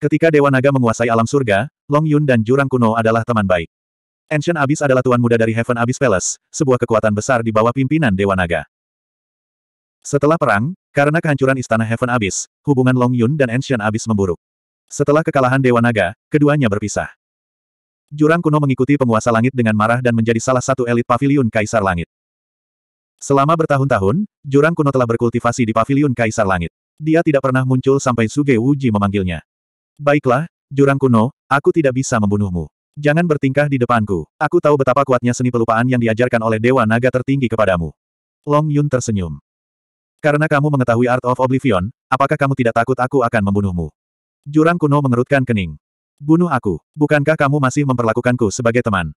Ketika Dewa Naga menguasai alam surga, Long Yun dan Jurang Kuno adalah teman baik. Ancient Abyss adalah tuan muda dari Heaven Abyss Palace, sebuah kekuatan besar di bawah pimpinan Dewa Naga. Setelah perang, karena kehancuran istana Heaven Abyss, hubungan Long Yun dan Ancient Abyss memburuk. Setelah kekalahan Dewa Naga, keduanya berpisah. Jurang Kuno mengikuti penguasa langit dengan marah dan menjadi salah satu elit pavilion Kaisar Langit. Selama bertahun-tahun, Jurang Kuno telah berkultivasi di pavilion Kaisar Langit. Dia tidak pernah muncul sampai Suge Wuji memanggilnya. Baiklah, jurang kuno, aku tidak bisa membunuhmu. Jangan bertingkah di depanku. Aku tahu betapa kuatnya seni pelupaan yang diajarkan oleh Dewa Naga tertinggi kepadamu. Long Yun tersenyum. Karena kamu mengetahui Art of Oblivion, apakah kamu tidak takut aku akan membunuhmu? Jurang kuno mengerutkan kening. Bunuh aku. Bukankah kamu masih memperlakukanku sebagai teman?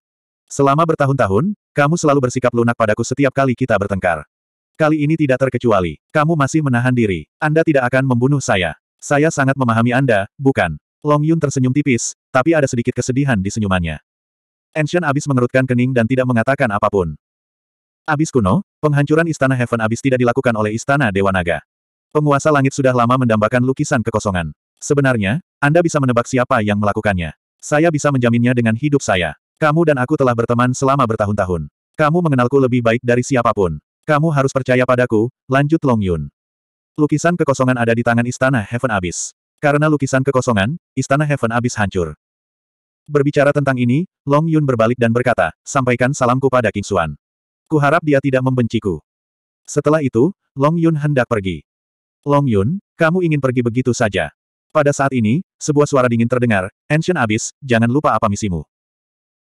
Selama bertahun-tahun, kamu selalu bersikap lunak padaku setiap kali kita bertengkar. Kali ini tidak terkecuali. Kamu masih menahan diri. Anda tidak akan membunuh saya. Saya sangat memahami Anda, bukan? Long Yun tersenyum tipis, tapi ada sedikit kesedihan di senyumannya. Ancient Abyss mengerutkan kening dan tidak mengatakan apapun. Abis kuno, penghancuran Istana Heaven abis tidak dilakukan oleh Istana Dewa Naga. Penguasa langit sudah lama mendambakan lukisan kekosongan. Sebenarnya, Anda bisa menebak siapa yang melakukannya. Saya bisa menjaminnya dengan hidup saya. Kamu dan aku telah berteman selama bertahun-tahun. Kamu mengenalku lebih baik dari siapapun. Kamu harus percaya padaku, lanjut Long Yun. Lukisan kekosongan ada di tangan istana Heaven Abyss. Karena lukisan kekosongan, istana Heaven Abyss hancur. Berbicara tentang ini, Long Yun berbalik dan berkata, sampaikan salamku pada King Xuan. Kuharap dia tidak membenciku. Setelah itu, Long Yun hendak pergi. Long Yun, kamu ingin pergi begitu saja. Pada saat ini, sebuah suara dingin terdengar, Ancient Abyss, jangan lupa apa misimu.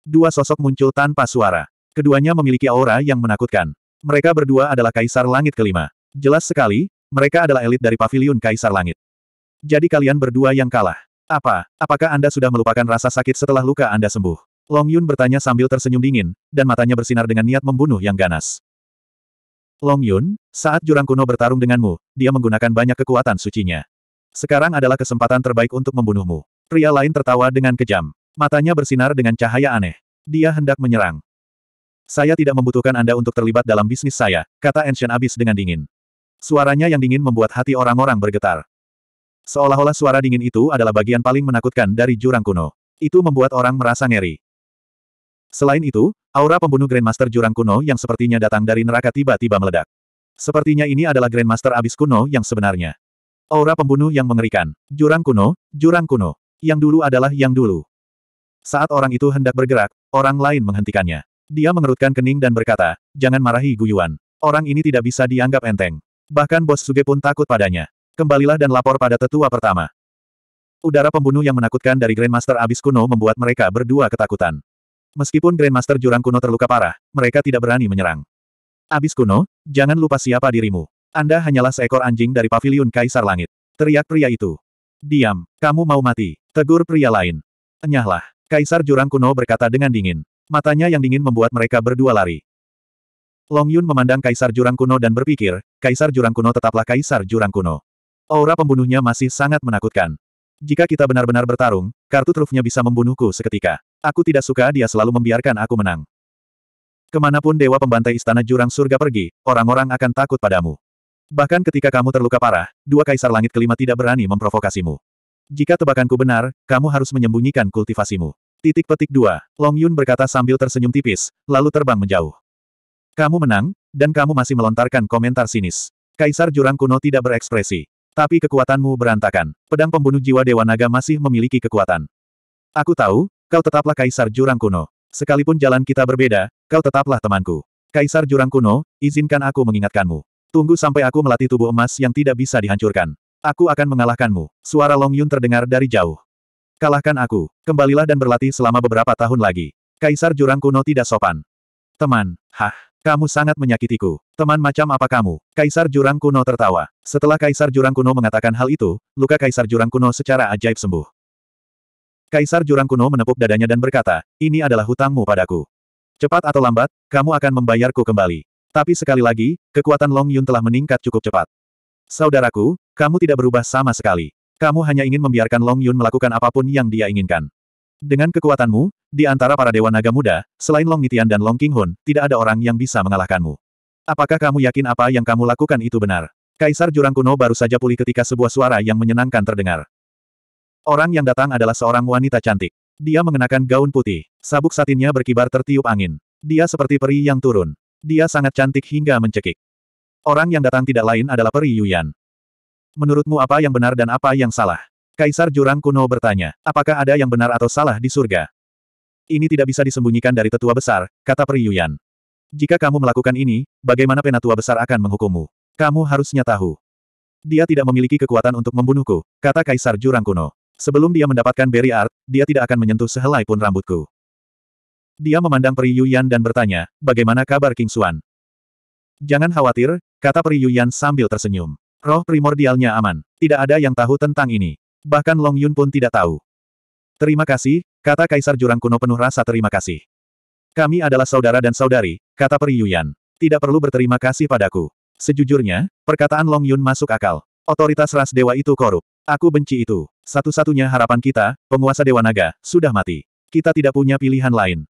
Dua sosok muncul tanpa suara. Keduanya memiliki aura yang menakutkan. Mereka berdua adalah Kaisar Langit kelima. Jelas sekali, mereka adalah elit dari paviliun Kaisar Langit. Jadi kalian berdua yang kalah. Apa, apakah Anda sudah melupakan rasa sakit setelah luka Anda sembuh? Long Yun bertanya sambil tersenyum dingin, dan matanya bersinar dengan niat membunuh yang ganas. Long Yun, saat jurang kuno bertarung denganmu, dia menggunakan banyak kekuatan sucinya. Sekarang adalah kesempatan terbaik untuk membunuhmu. Pria lain tertawa dengan kejam. Matanya bersinar dengan cahaya aneh. Dia hendak menyerang. Saya tidak membutuhkan Anda untuk terlibat dalam bisnis saya, kata Ancient Abyss dengan dingin. Suaranya yang dingin membuat hati orang-orang bergetar. Seolah-olah suara dingin itu adalah bagian paling menakutkan dari jurang kuno. Itu membuat orang merasa ngeri. Selain itu, aura pembunuh Grandmaster jurang kuno yang sepertinya datang dari neraka tiba-tiba meledak. Sepertinya ini adalah Grandmaster abis kuno yang sebenarnya. Aura pembunuh yang mengerikan. Jurang kuno, jurang kuno. Yang dulu adalah yang dulu. Saat orang itu hendak bergerak, orang lain menghentikannya. Dia mengerutkan kening dan berkata, jangan marahi Guyuan. Orang ini tidak bisa dianggap enteng. Bahkan bos Suge pun takut padanya. Kembalilah dan lapor pada tetua pertama. Udara pembunuh yang menakutkan dari Grandmaster Abis Kuno membuat mereka berdua ketakutan. Meskipun Grandmaster Jurang Kuno terluka parah, mereka tidak berani menyerang. Abis Kuno, jangan lupa siapa dirimu. Anda hanyalah seekor anjing dari paviliun Kaisar Langit. Teriak pria itu. Diam, kamu mau mati. Tegur pria lain. Enyahlah. Kaisar Jurang Kuno berkata dengan dingin. Matanya yang dingin membuat mereka berdua lari. Long Yun memandang Kaisar Jurang Kuno dan berpikir, Kaisar Jurang Kuno tetaplah Kaisar Jurang Kuno. Aura pembunuhnya masih sangat menakutkan. Jika kita benar-benar bertarung, kartu trufnya bisa membunuhku seketika. Aku tidak suka dia selalu membiarkan aku menang. Kemanapun Dewa Pembantai Istana Jurang Surga pergi, orang-orang akan takut padamu. Bahkan ketika kamu terluka parah, dua Kaisar Langit kelima tidak berani memprovokasimu. Jika tebakanku benar, kamu harus menyembunyikan kultivasimu. Titik petik dua, Long Yun berkata sambil tersenyum tipis, lalu terbang menjauh. Kamu menang, dan kamu masih melontarkan komentar sinis. Kaisar Jurang kuno tidak berekspresi. Tapi kekuatanmu berantakan. Pedang pembunuh jiwa Dewa Naga masih memiliki kekuatan. Aku tahu, kau tetaplah Kaisar Jurang kuno. Sekalipun jalan kita berbeda, kau tetaplah temanku. Kaisar Jurang kuno, izinkan aku mengingatkanmu. Tunggu sampai aku melatih tubuh emas yang tidak bisa dihancurkan. Aku akan mengalahkanmu. Suara Long Yun terdengar dari jauh. Kalahkan aku. Kembalilah dan berlatih selama beberapa tahun lagi. Kaisar Jurang kuno tidak sopan. Teman, hah. Kamu sangat menyakitiku. Teman macam apa kamu? Kaisar Jurang Kuno tertawa. Setelah Kaisar Jurang Kuno mengatakan hal itu, luka Kaisar Jurang Kuno secara ajaib sembuh. Kaisar Jurang Kuno menepuk dadanya dan berkata, ini adalah hutangmu padaku. Cepat atau lambat, kamu akan membayarku kembali. Tapi sekali lagi, kekuatan Long Yun telah meningkat cukup cepat. Saudaraku, kamu tidak berubah sama sekali. Kamu hanya ingin membiarkan Long Yun melakukan apapun yang dia inginkan. Dengan kekuatanmu, di antara para dewa naga muda, selain Long Nitian dan Long Hun, tidak ada orang yang bisa mengalahkanmu. Apakah kamu yakin apa yang kamu lakukan itu benar? Kaisar Jurang Kuno baru saja pulih ketika sebuah suara yang menyenangkan terdengar. Orang yang datang adalah seorang wanita cantik. Dia mengenakan gaun putih. Sabuk satinnya berkibar tertiup angin. Dia seperti peri yang turun. Dia sangat cantik hingga mencekik. Orang yang datang tidak lain adalah peri Yuyan. Menurutmu apa yang benar dan apa yang salah? Kaisar Jurang kuno bertanya, apakah ada yang benar atau salah di surga? Ini tidak bisa disembunyikan dari tetua besar, kata Periyuyan. Jika kamu melakukan ini, bagaimana penatua besar akan menghukummu? Kamu harusnya tahu. Dia tidak memiliki kekuatan untuk membunuhku, kata Kaisar Jurang kuno. Sebelum dia mendapatkan Berry Art, dia tidak akan menyentuh sehelai pun rambutku. Dia memandang Yuyan dan bertanya, bagaimana kabar King Xuan? Jangan khawatir, kata Yuyan sambil tersenyum. Roh primordialnya aman. Tidak ada yang tahu tentang ini. Bahkan Long Yun pun tidak tahu. Terima kasih, kata Kaisar Jurang kuno penuh rasa terima kasih. Kami adalah saudara dan saudari, kata Peri Yuyan. Tidak perlu berterima kasih padaku. Sejujurnya, perkataan Long Yun masuk akal. Otoritas ras dewa itu korup. Aku benci itu. Satu-satunya harapan kita, penguasa dewa naga, sudah mati. Kita tidak punya pilihan lain.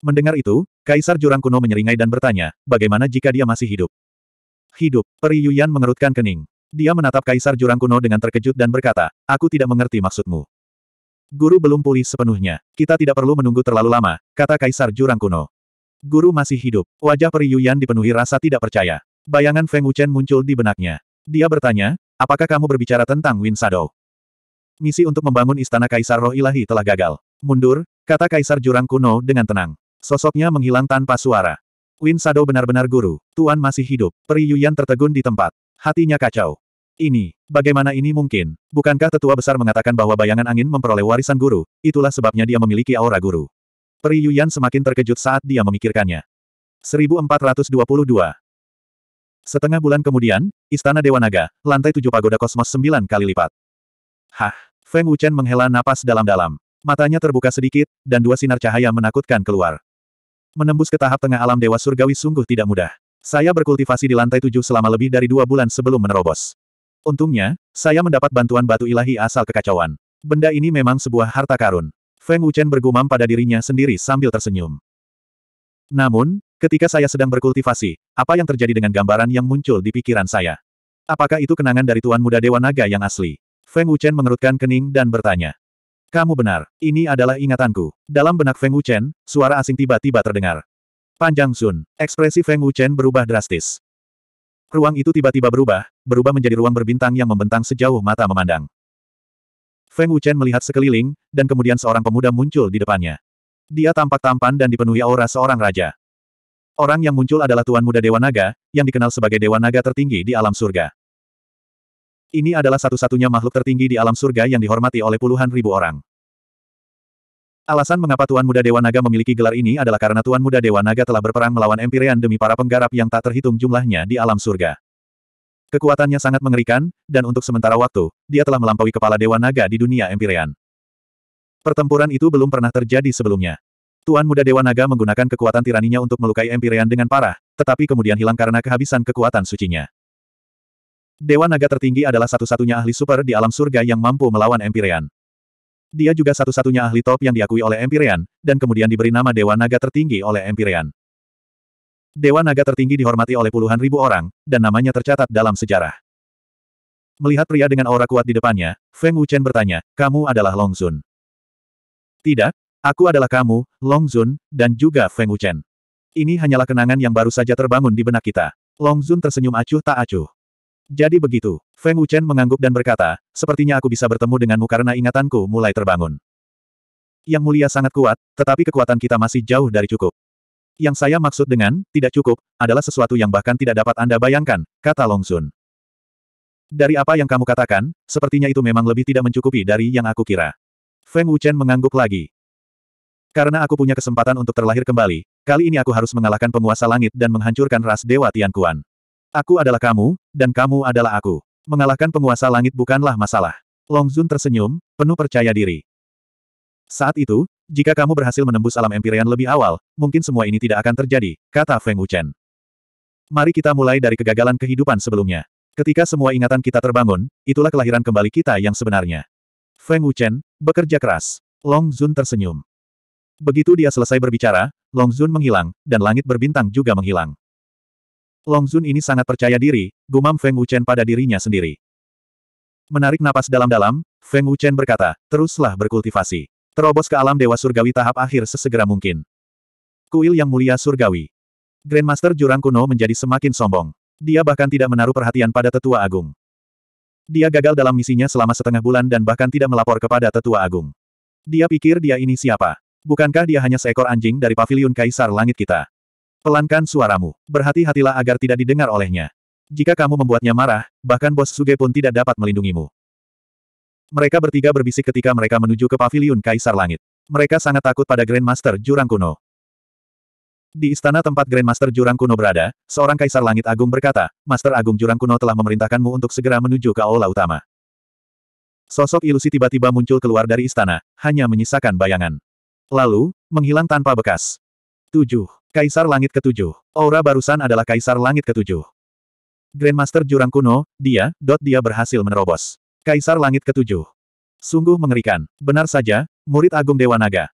Mendengar itu, Kaisar Jurang kuno menyeringai dan bertanya, bagaimana jika dia masih hidup? Hidup, Peri Yuyan mengerutkan kening. Dia menatap Kaisar Jurang Kuno dengan terkejut dan berkata, aku tidak mengerti maksudmu. Guru belum pulih sepenuhnya. Kita tidak perlu menunggu terlalu lama, kata Kaisar Jurang Kuno. Guru masih hidup. Wajah peri Yuyan dipenuhi rasa tidak percaya. Bayangan Feng Wuchen muncul di benaknya. Dia bertanya, apakah kamu berbicara tentang Win Shadow? Misi untuk membangun istana Kaisar Roh Ilahi telah gagal. Mundur, kata Kaisar Jurang Kuno dengan tenang. Sosoknya menghilang tanpa suara. Win Sado benar-benar guru. Tuan masih hidup. Peri Yuyan tertegun di tempat. Hatinya kacau. Ini, bagaimana ini mungkin? Bukankah tetua besar mengatakan bahwa bayangan angin memperoleh warisan guru, itulah sebabnya dia memiliki aura guru. Peri Yuyan semakin terkejut saat dia memikirkannya. 1422 Setengah bulan kemudian, Istana Dewa Naga, lantai tujuh pagoda kosmos sembilan kali lipat. Hah! Feng Wuchen menghela napas dalam-dalam. Matanya terbuka sedikit, dan dua sinar cahaya menakutkan keluar. Menembus ke tahap tengah alam Dewa Surgawi sungguh tidak mudah. Saya berkultivasi di lantai tujuh selama lebih dari dua bulan sebelum menerobos. Untungnya, saya mendapat bantuan batu ilahi asal kekacauan. Benda ini memang sebuah harta karun. Feng Wuchen bergumam pada dirinya sendiri sambil tersenyum. Namun, ketika saya sedang berkultivasi, apa yang terjadi dengan gambaran yang muncul di pikiran saya? Apakah itu kenangan dari Tuan Muda Dewa Naga yang asli? Feng Wuchen mengerutkan kening dan bertanya. Kamu benar, ini adalah ingatanku. Dalam benak Feng Wuchen, suara asing tiba-tiba terdengar. Panjang Sun, ekspresi Feng Wuchen berubah drastis. Ruang itu tiba-tiba berubah, berubah menjadi ruang berbintang yang membentang sejauh mata memandang. Feng Wuchen melihat sekeliling, dan kemudian seorang pemuda muncul di depannya. Dia tampak tampan dan dipenuhi aura seorang raja. Orang yang muncul adalah Tuan Muda Dewa Naga, yang dikenal sebagai Dewa Naga tertinggi di alam surga. Ini adalah satu-satunya makhluk tertinggi di alam surga yang dihormati oleh puluhan ribu orang. Alasan mengapa Tuan Muda Dewa Naga memiliki gelar ini adalah karena Tuan Muda Dewa Naga telah berperang melawan Empyrean demi para penggarap yang tak terhitung jumlahnya di alam surga. Kekuatannya sangat mengerikan, dan untuk sementara waktu, dia telah melampaui kepala Dewa Naga di dunia Empyrean. Pertempuran itu belum pernah terjadi sebelumnya. Tuan Muda Dewa Naga menggunakan kekuatan tiraninya untuk melukai Empyrean dengan parah, tetapi kemudian hilang karena kehabisan kekuatan sucinya. Dewa Naga tertinggi adalah satu-satunya ahli super di alam surga yang mampu melawan Empyrean. Dia juga satu-satunya ahli top yang diakui oleh Empyrean, dan kemudian diberi nama Dewa Naga tertinggi oleh Empyrean. Dewa naga tertinggi dihormati oleh puluhan ribu orang, dan namanya tercatat dalam sejarah. Melihat pria dengan aura kuat di depannya, Feng Wuchen bertanya, kamu adalah Long Zun. Tidak, aku adalah kamu, Long Zun, dan juga Feng Wuchen. Ini hanyalah kenangan yang baru saja terbangun di benak kita. Long Zun tersenyum acuh tak acuh. Jadi begitu, Feng Wuchen mengangguk dan berkata, sepertinya aku bisa bertemu denganmu karena ingatanku mulai terbangun. Yang mulia sangat kuat, tetapi kekuatan kita masih jauh dari cukup. Yang saya maksud dengan, tidak cukup, adalah sesuatu yang bahkan tidak dapat Anda bayangkan, kata Long Sun. Dari apa yang kamu katakan, sepertinya itu memang lebih tidak mencukupi dari yang aku kira. Feng Wuchen mengangguk lagi. Karena aku punya kesempatan untuk terlahir kembali, kali ini aku harus mengalahkan penguasa langit dan menghancurkan ras Dewa Tianquan. Aku adalah kamu, dan kamu adalah aku. Mengalahkan penguasa langit bukanlah masalah. Long Zun tersenyum, penuh percaya diri. Saat itu, jika kamu berhasil menembus alam Empyrean lebih awal, mungkin semua ini tidak akan terjadi, kata Feng Wuchen. Mari kita mulai dari kegagalan kehidupan sebelumnya. Ketika semua ingatan kita terbangun, itulah kelahiran kembali kita yang sebenarnya. Feng Wuchen, bekerja keras. Long Zun tersenyum. Begitu dia selesai berbicara, Long Zun menghilang, dan langit berbintang juga menghilang. Long Zun ini sangat percaya diri, gumam Feng Wuchen pada dirinya sendiri. Menarik napas dalam-dalam, Feng Wuchen berkata, teruslah berkultivasi. Terobos ke alam Dewa Surgawi tahap akhir sesegera mungkin. Kuil Yang Mulia Surgawi. Grandmaster Jurang Kuno menjadi semakin sombong. Dia bahkan tidak menaruh perhatian pada Tetua Agung. Dia gagal dalam misinya selama setengah bulan dan bahkan tidak melapor kepada Tetua Agung. Dia pikir dia ini siapa? Bukankah dia hanya seekor anjing dari paviliun Kaisar Langit kita? Pelankan suaramu. Berhati-hatilah agar tidak didengar olehnya. Jika kamu membuatnya marah, bahkan bos Suge pun tidak dapat melindungimu. Mereka bertiga berbisik ketika mereka menuju ke paviliun Kaisar Langit. Mereka sangat takut pada Grandmaster Jurang Kuno. Di istana tempat Grandmaster Jurang Kuno berada, seorang Kaisar Langit Agung berkata, Master Agung Jurang Kuno telah memerintahkanmu untuk segera menuju ke Aula Utama. Sosok ilusi tiba-tiba muncul keluar dari istana, hanya menyisakan bayangan. Lalu, menghilang tanpa bekas. 7. Kaisar Langit ketujuh. Aura barusan adalah Kaisar Langit ketujuh. Grandmaster Jurang Kuno, dia, dot dia berhasil menerobos. Kaisar Langit Ketujuh. Sungguh mengerikan. Benar saja, murid agung Dewa Naga.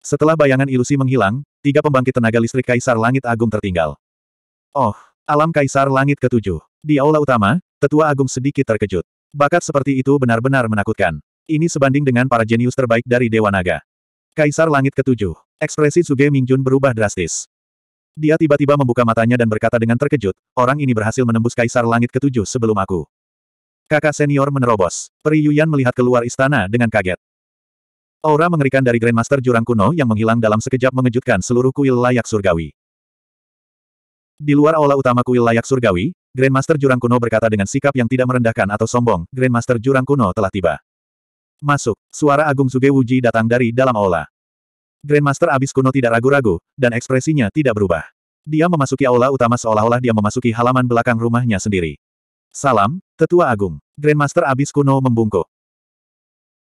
Setelah bayangan ilusi menghilang, tiga pembangkit tenaga listrik Kaisar Langit Agung tertinggal. Oh, alam Kaisar Langit Ketujuh. Di aula utama, tetua agung sedikit terkejut. Bakat seperti itu benar-benar menakutkan. Ini sebanding dengan para jenius terbaik dari Dewa Naga. Kaisar Langit Ketujuh. Ekspresi Suge Mingjun berubah drastis. Dia tiba-tiba membuka matanya dan berkata dengan terkejut, orang ini berhasil menembus Kaisar Langit Ketujuh sebelum aku. Kakak senior menerobos. Peri Yuyan melihat keluar istana dengan kaget. Aura mengerikan dari Grandmaster Jurang Kuno yang menghilang dalam sekejap mengejutkan seluruh kuil layak surgawi. Di luar aula utama kuil layak surgawi, Grandmaster Jurang Kuno berkata dengan sikap yang tidak merendahkan atau sombong, Grandmaster Jurang Kuno telah tiba. Masuk, suara Agung Suge Wuji datang dari dalam aula. Grandmaster Abis Kuno tidak ragu-ragu, dan ekspresinya tidak berubah. Dia memasuki aula utama seolah-olah dia memasuki halaman belakang rumahnya sendiri. Salam, Tetua Agung. Grandmaster Abis Kuno membungkuk.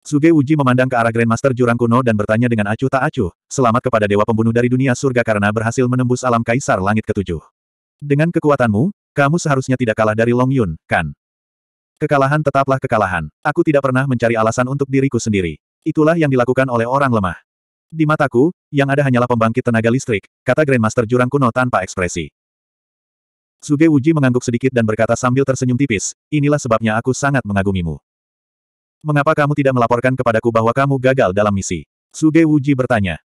Suge Uji memandang ke arah Grandmaster Jurang Kuno dan bertanya dengan acuh tak acuh, selamat kepada Dewa Pembunuh dari dunia surga karena berhasil menembus alam Kaisar Langit Ketujuh. Dengan kekuatanmu, kamu seharusnya tidak kalah dari Long Yun, kan? Kekalahan tetaplah kekalahan. Aku tidak pernah mencari alasan untuk diriku sendiri. Itulah yang dilakukan oleh orang lemah. Di mataku, yang ada hanyalah pembangkit tenaga listrik, kata Grandmaster Jurang Kuno tanpa ekspresi. Suge Uji mengangguk sedikit dan berkata sambil tersenyum tipis, inilah sebabnya aku sangat mengagumimu. Mengapa kamu tidak melaporkan kepadaku bahwa kamu gagal dalam misi? Suge Uji bertanya.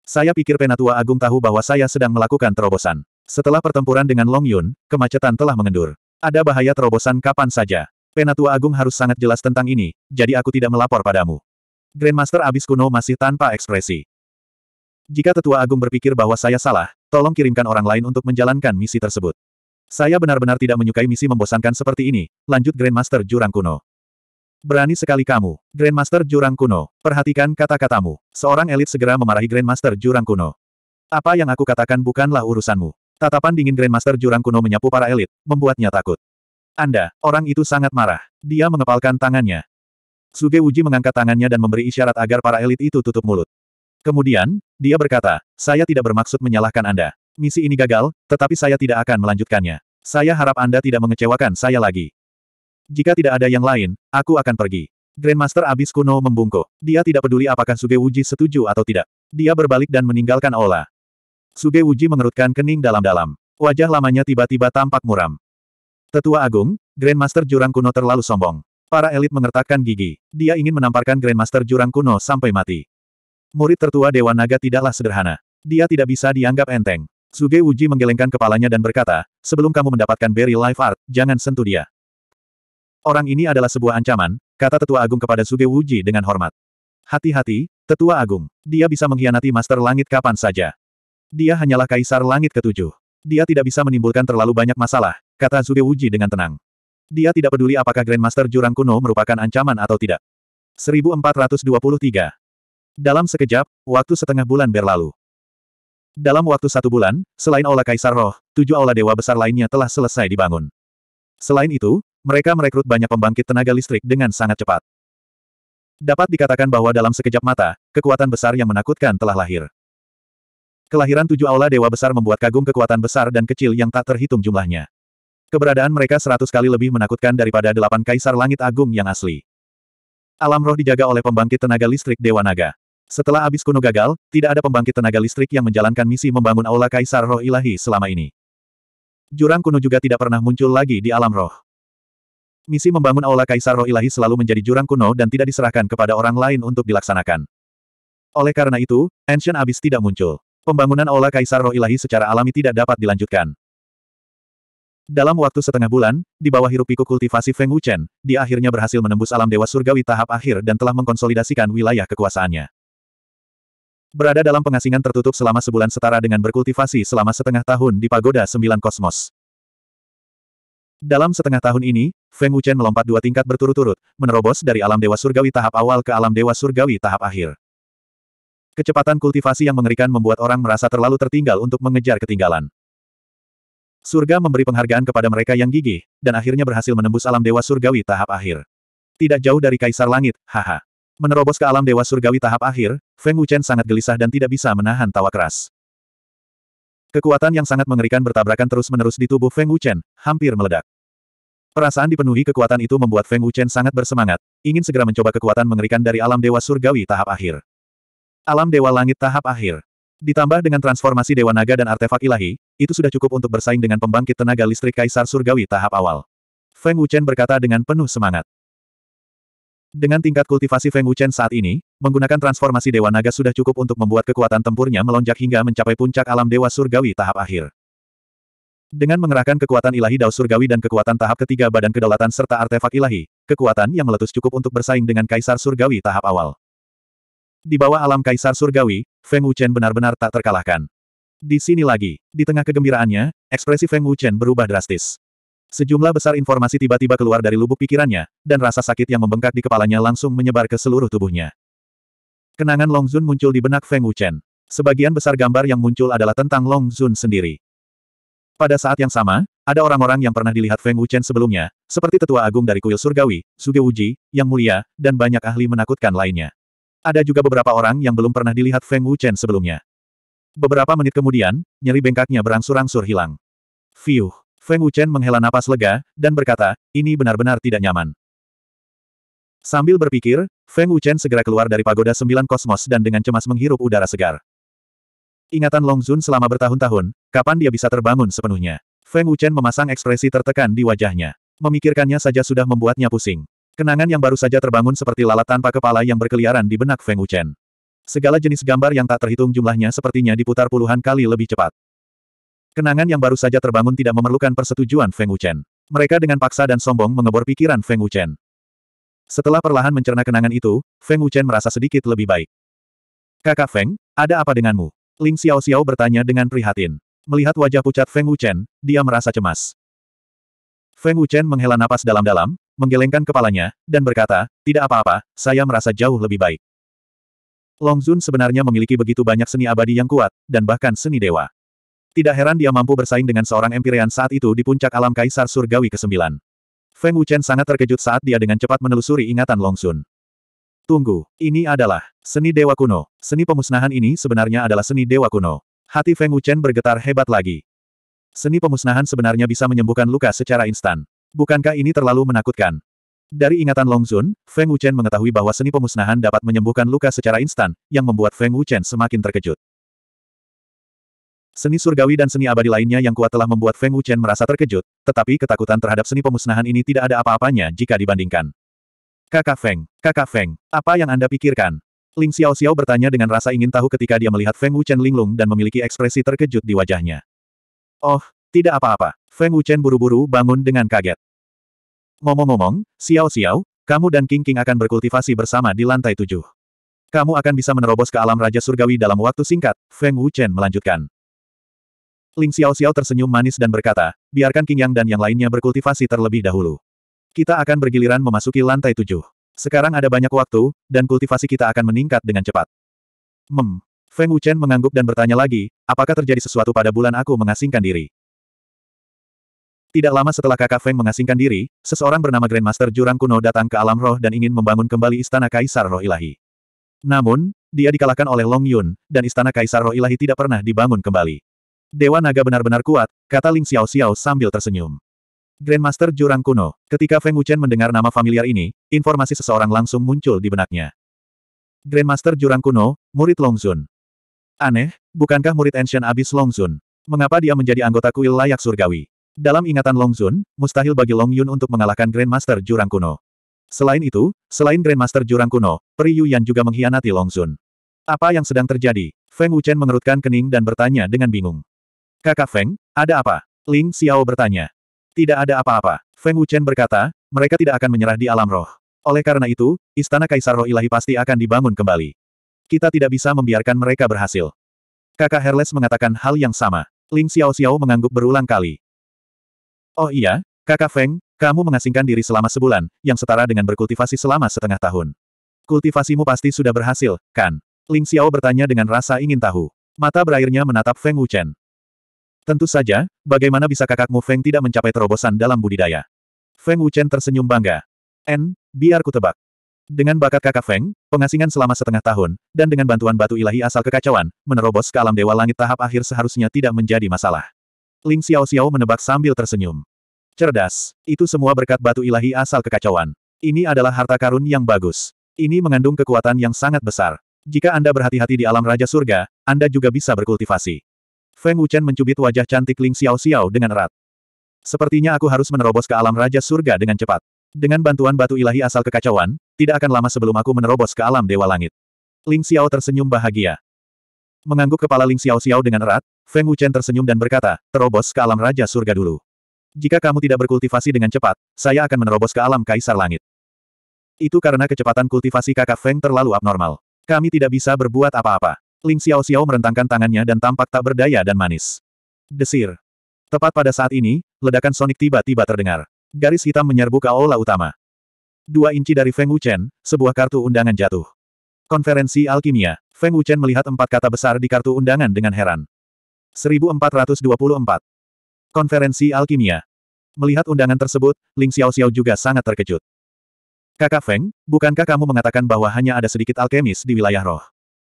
Saya pikir Penatua Agung tahu bahwa saya sedang melakukan terobosan. Setelah pertempuran dengan Long Yun, kemacetan telah mengendur. Ada bahaya terobosan kapan saja. Penatua Agung harus sangat jelas tentang ini, jadi aku tidak melapor padamu. Grandmaster Abis Kuno masih tanpa ekspresi. Jika Tetua Agung berpikir bahwa saya salah, tolong kirimkan orang lain untuk menjalankan misi tersebut. Saya benar-benar tidak menyukai misi membosankan seperti ini, lanjut Grandmaster Jurang Kuno. Berani sekali kamu, Grandmaster Jurang Kuno, perhatikan kata-katamu. Seorang elit segera memarahi Grandmaster Jurang Kuno. Apa yang aku katakan bukanlah urusanmu. Tatapan dingin Grandmaster Jurang Kuno menyapu para elit, membuatnya takut. Anda, orang itu sangat marah. Dia mengepalkan tangannya. Suge Uji mengangkat tangannya dan memberi isyarat agar para elit itu tutup mulut. Kemudian, dia berkata, saya tidak bermaksud menyalahkan Anda. Misi ini gagal, tetapi saya tidak akan melanjutkannya. Saya harap Anda tidak mengecewakan saya lagi. Jika tidak ada yang lain, aku akan pergi. Grandmaster Abis Kuno membungkuk. Dia tidak peduli apakah Suge Wuji setuju atau tidak. Dia berbalik dan meninggalkan Ola. Suge Wuji mengerutkan kening dalam-dalam. Wajah lamanya tiba-tiba tampak muram. Tetua Agung, Grandmaster Jurang Kuno terlalu sombong. Para elit mengertakkan gigi. Dia ingin menamparkan Grandmaster Jurang Kuno sampai mati. Murid tertua Dewa Naga tidaklah sederhana. Dia tidak bisa dianggap enteng. Suge Wuji menggelengkan kepalanya dan berkata, sebelum kamu mendapatkan Berry Life Art, jangan sentuh dia. Orang ini adalah sebuah ancaman, kata Tetua Agung kepada Suge Wuji dengan hormat. Hati-hati, Tetua Agung, dia bisa mengkhianati Master Langit kapan saja. Dia hanyalah Kaisar Langit ketujuh. Dia tidak bisa menimbulkan terlalu banyak masalah, kata Suge Wuji dengan tenang. Dia tidak peduli apakah Grandmaster Jurang Kuno merupakan ancaman atau tidak. 1423 Dalam sekejap, waktu setengah bulan berlalu. Dalam waktu satu bulan, selain Aula Kaisar Roh, tujuh Aula Dewa Besar lainnya telah selesai dibangun. Selain itu, mereka merekrut banyak pembangkit tenaga listrik dengan sangat cepat. Dapat dikatakan bahwa dalam sekejap mata, kekuatan besar yang menakutkan telah lahir. Kelahiran tujuh Aula Dewa Besar membuat kagum kekuatan besar dan kecil yang tak terhitung jumlahnya. Keberadaan mereka seratus kali lebih menakutkan daripada delapan kaisar langit agung yang asli. Alam roh dijaga oleh pembangkit tenaga listrik Dewa Naga. Setelah abis kuno gagal, tidak ada pembangkit tenaga listrik yang menjalankan misi membangun Aula Kaisar Roh Ilahi selama ini. Jurang kuno juga tidak pernah muncul lagi di alam roh. Misi membangun Aula Kaisar Roh Ilahi selalu menjadi jurang kuno dan tidak diserahkan kepada orang lain untuk dilaksanakan. Oleh karena itu, Ancient abis tidak muncul. Pembangunan Aula Kaisar Roh Ilahi secara alami tidak dapat dilanjutkan. Dalam waktu setengah bulan, di bawah hirup-pikuk kultivasi Feng Wuchen, dia akhirnya berhasil menembus alam dewa surgawi tahap akhir dan telah mengkonsolidasikan wilayah kekuasaannya. Berada dalam pengasingan tertutup selama sebulan setara dengan berkultivasi selama setengah tahun di Pagoda Sembilan Kosmos. Dalam setengah tahun ini, Feng Wuchen melompat dua tingkat berturut-turut, menerobos dari alam dewa surgawi tahap awal ke alam dewa surgawi tahap akhir. Kecepatan kultivasi yang mengerikan membuat orang merasa terlalu tertinggal untuk mengejar ketinggalan. Surga memberi penghargaan kepada mereka yang gigih, dan akhirnya berhasil menembus alam dewa surgawi tahap akhir. Tidak jauh dari Kaisar Langit, haha. Menerobos ke alam dewa surgawi tahap akhir, Feng Wuchen sangat gelisah dan tidak bisa menahan tawa keras. Kekuatan yang sangat mengerikan bertabrakan terus-menerus di tubuh Feng Wuchen, hampir meledak. Perasaan dipenuhi kekuatan itu membuat Feng Wuchen sangat bersemangat, ingin segera mencoba kekuatan mengerikan dari alam dewa surgawi tahap akhir. Alam dewa langit tahap akhir. Ditambah dengan transformasi Dewa Naga dan artefak ilahi, itu sudah cukup untuk bersaing dengan pembangkit tenaga listrik Kaisar Surgawi tahap awal. Feng Wuchen berkata dengan penuh semangat. Dengan tingkat kultivasi Feng Wuchen saat ini, menggunakan transformasi Dewa Naga sudah cukup untuk membuat kekuatan tempurnya melonjak hingga mencapai puncak alam Dewa Surgawi tahap akhir. Dengan mengerahkan kekuatan ilahi Dao Surgawi dan kekuatan tahap ketiga Badan Kedaulatan serta artefak ilahi, kekuatan yang meletus cukup untuk bersaing dengan Kaisar Surgawi tahap awal. Di bawah alam Kaisar Surgawi, Feng Wuchen benar-benar tak terkalahkan. Di sini lagi, di tengah kegembiraannya, ekspresi Feng Wuchen berubah drastis. Sejumlah besar informasi tiba-tiba keluar dari lubuk pikirannya, dan rasa sakit yang membengkak di kepalanya langsung menyebar ke seluruh tubuhnya. Kenangan Long Zun muncul di benak Feng Wuchen. Sebagian besar gambar yang muncul adalah tentang Long Zun sendiri. Pada saat yang sama, ada orang-orang yang pernah dilihat Feng Wuchen sebelumnya, seperti tetua agung dari kuil surgawi, Suge Wuji, yang mulia, dan banyak ahli menakutkan lainnya. Ada juga beberapa orang yang belum pernah dilihat Feng Wuchen sebelumnya. Beberapa menit kemudian, nyeri bengkaknya berangsur-angsur hilang. Fiuh. Feng Wuchen menghela napas lega, dan berkata, ini benar-benar tidak nyaman. Sambil berpikir, Feng Wuchen segera keluar dari pagoda sembilan kosmos dan dengan cemas menghirup udara segar. Ingatan Long Zun selama bertahun-tahun, kapan dia bisa terbangun sepenuhnya? Feng Wuchen memasang ekspresi tertekan di wajahnya. Memikirkannya saja sudah membuatnya pusing. Kenangan yang baru saja terbangun seperti lalat tanpa kepala yang berkeliaran di benak Feng Wuchen. Segala jenis gambar yang tak terhitung jumlahnya sepertinya diputar puluhan kali lebih cepat. Kenangan yang baru saja terbangun tidak memerlukan persetujuan Feng Wuchen. Mereka dengan paksa dan sombong mengebor pikiran Feng Wuchen. Setelah perlahan mencerna kenangan itu, Feng Wuchen merasa sedikit lebih baik. Kakak Feng, ada apa denganmu? Ling Xiao Xiao bertanya dengan prihatin. Melihat wajah pucat Feng Wuchen, dia merasa cemas. Feng Wuchen menghela napas dalam-dalam, menggelengkan kepalanya, dan berkata, tidak apa-apa, saya merasa jauh lebih baik. Long Zun sebenarnya memiliki begitu banyak seni abadi yang kuat, dan bahkan seni dewa. Tidak heran dia mampu bersaing dengan seorang Empyrean saat itu di puncak alam Kaisar Surgawi ke-9. Feng Wuchen sangat terkejut saat dia dengan cepat menelusuri ingatan Long Sun. Tunggu, ini adalah seni dewa kuno. Seni pemusnahan ini sebenarnya adalah seni dewa kuno. Hati Feng Wuchen bergetar hebat lagi. Seni pemusnahan sebenarnya bisa menyembuhkan luka secara instan. Bukankah ini terlalu menakutkan? Dari ingatan Long Sun, Feng Wuchen mengetahui bahwa seni pemusnahan dapat menyembuhkan luka secara instan, yang membuat Feng Wuchen semakin terkejut. Seni surgawi dan seni abadi lainnya yang kuat telah membuat Feng Wuchen merasa terkejut, tetapi ketakutan terhadap seni pemusnahan ini tidak ada apa-apanya jika dibandingkan. Kakak Feng, kakak Feng, apa yang Anda pikirkan? Ling Xiao Xiao bertanya dengan rasa ingin tahu ketika dia melihat Feng Wuchen linglung dan memiliki ekspresi terkejut di wajahnya. Oh, tidak apa-apa. Feng Wuchen buru-buru bangun dengan kaget. Ngomong-ngomong, Xiao Xiao, kamu dan King King akan berkultivasi bersama di lantai tujuh. Kamu akan bisa menerobos ke alam Raja Surgawi dalam waktu singkat, Feng Wuchen melanjutkan. Ling Xiao tersenyum manis dan berkata, biarkan King Yang dan yang lainnya berkultivasi terlebih dahulu. Kita akan bergiliran memasuki lantai tujuh. Sekarang ada banyak waktu, dan kultivasi kita akan meningkat dengan cepat. Mem. Feng Wuchen mengangguk dan bertanya lagi, apakah terjadi sesuatu pada bulan aku mengasingkan diri? Tidak lama setelah kakak Feng mengasingkan diri, seseorang bernama Grandmaster Jurang Kuno datang ke alam roh dan ingin membangun kembali istana Kaisar Roh Ilahi. Namun, dia dikalahkan oleh Long Yun, dan istana Kaisar Roh Ilahi tidak pernah dibangun kembali. Dewa naga benar-benar kuat, kata Ling Xiao Xiao sambil tersenyum. Grandmaster Jurang Kuno, ketika Feng Wuchen mendengar nama familiar ini, informasi seseorang langsung muncul di benaknya. Grandmaster Jurang Kuno, murid Longzun. Aneh, bukankah murid Ancient Abyss Longzun? Mengapa dia menjadi anggota kuil layak surgawi? Dalam ingatan Longzun, mustahil bagi Long Yun untuk mengalahkan Grandmaster Jurang Kuno. Selain itu, selain Grandmaster Jurang Kuno, Periyu Yan juga mengkhianati Longzun. Apa yang sedang terjadi? Feng Wuchen mengerutkan kening dan bertanya dengan bingung. Kakak Feng, ada apa? Ling Xiao bertanya. Tidak ada apa-apa. Feng Wuchen berkata, mereka tidak akan menyerah di alam roh. Oleh karena itu, Istana Kaisar Roh Ilahi pasti akan dibangun kembali. Kita tidak bisa membiarkan mereka berhasil. Kakak Herles mengatakan hal yang sama. Ling Xiao Xiao mengangguk berulang kali. Oh iya, kakak Feng, kamu mengasingkan diri selama sebulan, yang setara dengan berkultivasi selama setengah tahun. Kultivasimu pasti sudah berhasil, kan? Ling Xiao bertanya dengan rasa ingin tahu. Mata berairnya menatap Feng Wuchen. Tentu saja, bagaimana bisa kakakmu Feng tidak mencapai terobosan dalam budidaya? Feng Wuchen tersenyum bangga. N, biar ku tebak. Dengan bakat kakak Feng, pengasingan selama setengah tahun, dan dengan bantuan batu ilahi asal kekacauan, menerobos ke alam dewa langit tahap akhir seharusnya tidak menjadi masalah. Ling Xiao Xiao menebak sambil tersenyum. Cerdas, itu semua berkat batu ilahi asal kekacauan. Ini adalah harta karun yang bagus. Ini mengandung kekuatan yang sangat besar. Jika Anda berhati-hati di alam Raja Surga, Anda juga bisa berkultivasi. Feng Wuchen mencubit wajah cantik Ling Xiao Xiao dengan erat. Sepertinya aku harus menerobos ke alam Raja Surga dengan cepat. Dengan bantuan batu ilahi asal kekacauan, tidak akan lama sebelum aku menerobos ke alam Dewa Langit. Ling Xiao tersenyum bahagia. Mengangguk kepala Ling Xiao Xiao dengan erat, Feng Wuchen tersenyum dan berkata, terobos ke alam Raja Surga dulu. Jika kamu tidak berkultivasi dengan cepat, saya akan menerobos ke alam Kaisar Langit. Itu karena kecepatan kultivasi kakak Feng terlalu abnormal. Kami tidak bisa berbuat apa-apa. Ling Xiao Xiao merentangkan tangannya dan tampak tak berdaya dan manis. Desir. Tepat pada saat ini, ledakan sonik tiba-tiba terdengar. Garis hitam menyerbu ke aula utama. Dua inci dari Feng Wuchen, sebuah kartu undangan jatuh. Konferensi Alkimia, Feng Wuchen melihat empat kata besar di kartu undangan dengan heran. 1424. Konferensi Alkimia. Melihat undangan tersebut, Ling Xiao Xiao juga sangat terkejut. Kakak Feng, bukankah kamu mengatakan bahwa hanya ada sedikit alkemis di wilayah roh?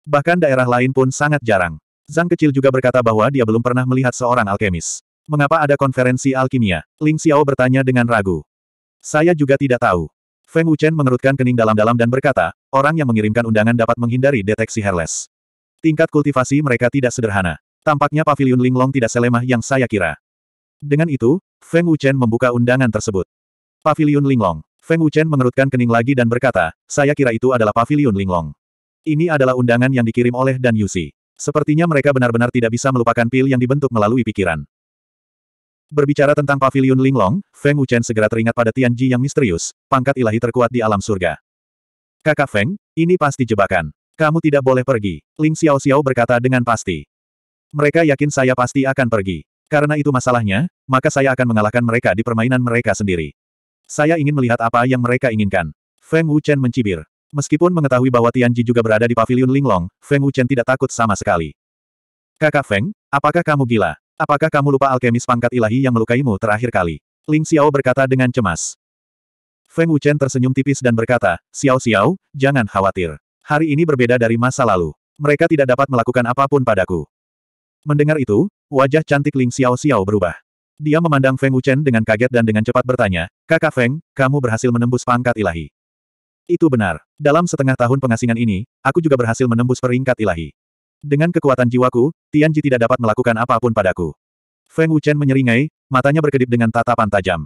Bahkan daerah lain pun sangat jarang. Zhang kecil juga berkata bahwa dia belum pernah melihat seorang alkemis. Mengapa ada konferensi alkimia? Ling Xiao bertanya dengan ragu. Saya juga tidak tahu. Feng Wuchen mengerutkan kening dalam-dalam dan berkata, orang yang mengirimkan undangan dapat menghindari deteksi hairless. Tingkat kultivasi mereka tidak sederhana. Tampaknya pavilion Linglong tidak selemah yang saya kira. Dengan itu, Feng Wuchen membuka undangan tersebut. Pavilion Linglong. Feng Wuchen mengerutkan kening lagi dan berkata, saya kira itu adalah pavilion Linglong. Ini adalah undangan yang dikirim oleh Dan Yusi. Sepertinya mereka benar-benar tidak bisa melupakan pil yang dibentuk melalui pikiran. Berbicara tentang pavilion Linglong, Feng Wuchen segera teringat pada Tianji yang misterius, pangkat ilahi terkuat di alam surga. Kakak Feng, ini pasti jebakan. Kamu tidak boleh pergi, Ling Xiao Xiao berkata dengan pasti. Mereka yakin saya pasti akan pergi. Karena itu masalahnya, maka saya akan mengalahkan mereka di permainan mereka sendiri. Saya ingin melihat apa yang mereka inginkan. Feng Wuchen mencibir. Meskipun mengetahui bahwa Tianji juga berada di Paviliun Linglong, Feng Wuchen tidak takut sama sekali. Kakak Feng, apakah kamu gila? Apakah kamu lupa alkemis pangkat ilahi yang melukaimu terakhir kali? Ling Xiao berkata dengan cemas. Feng Wuchen tersenyum tipis dan berkata, Xiao Xiao, jangan khawatir. Hari ini berbeda dari masa lalu. Mereka tidak dapat melakukan apapun padaku. Mendengar itu, wajah cantik Ling Xiao Xiao berubah. Dia memandang Feng Wuchen dengan kaget dan dengan cepat bertanya, Kakak Feng, kamu berhasil menembus pangkat ilahi. Itu benar. Dalam setengah tahun pengasingan ini, aku juga berhasil menembus peringkat ilahi. Dengan kekuatan jiwaku, Tianji tidak dapat melakukan apapun padaku. Feng Wuchen menyeringai, matanya berkedip dengan tatapan tajam.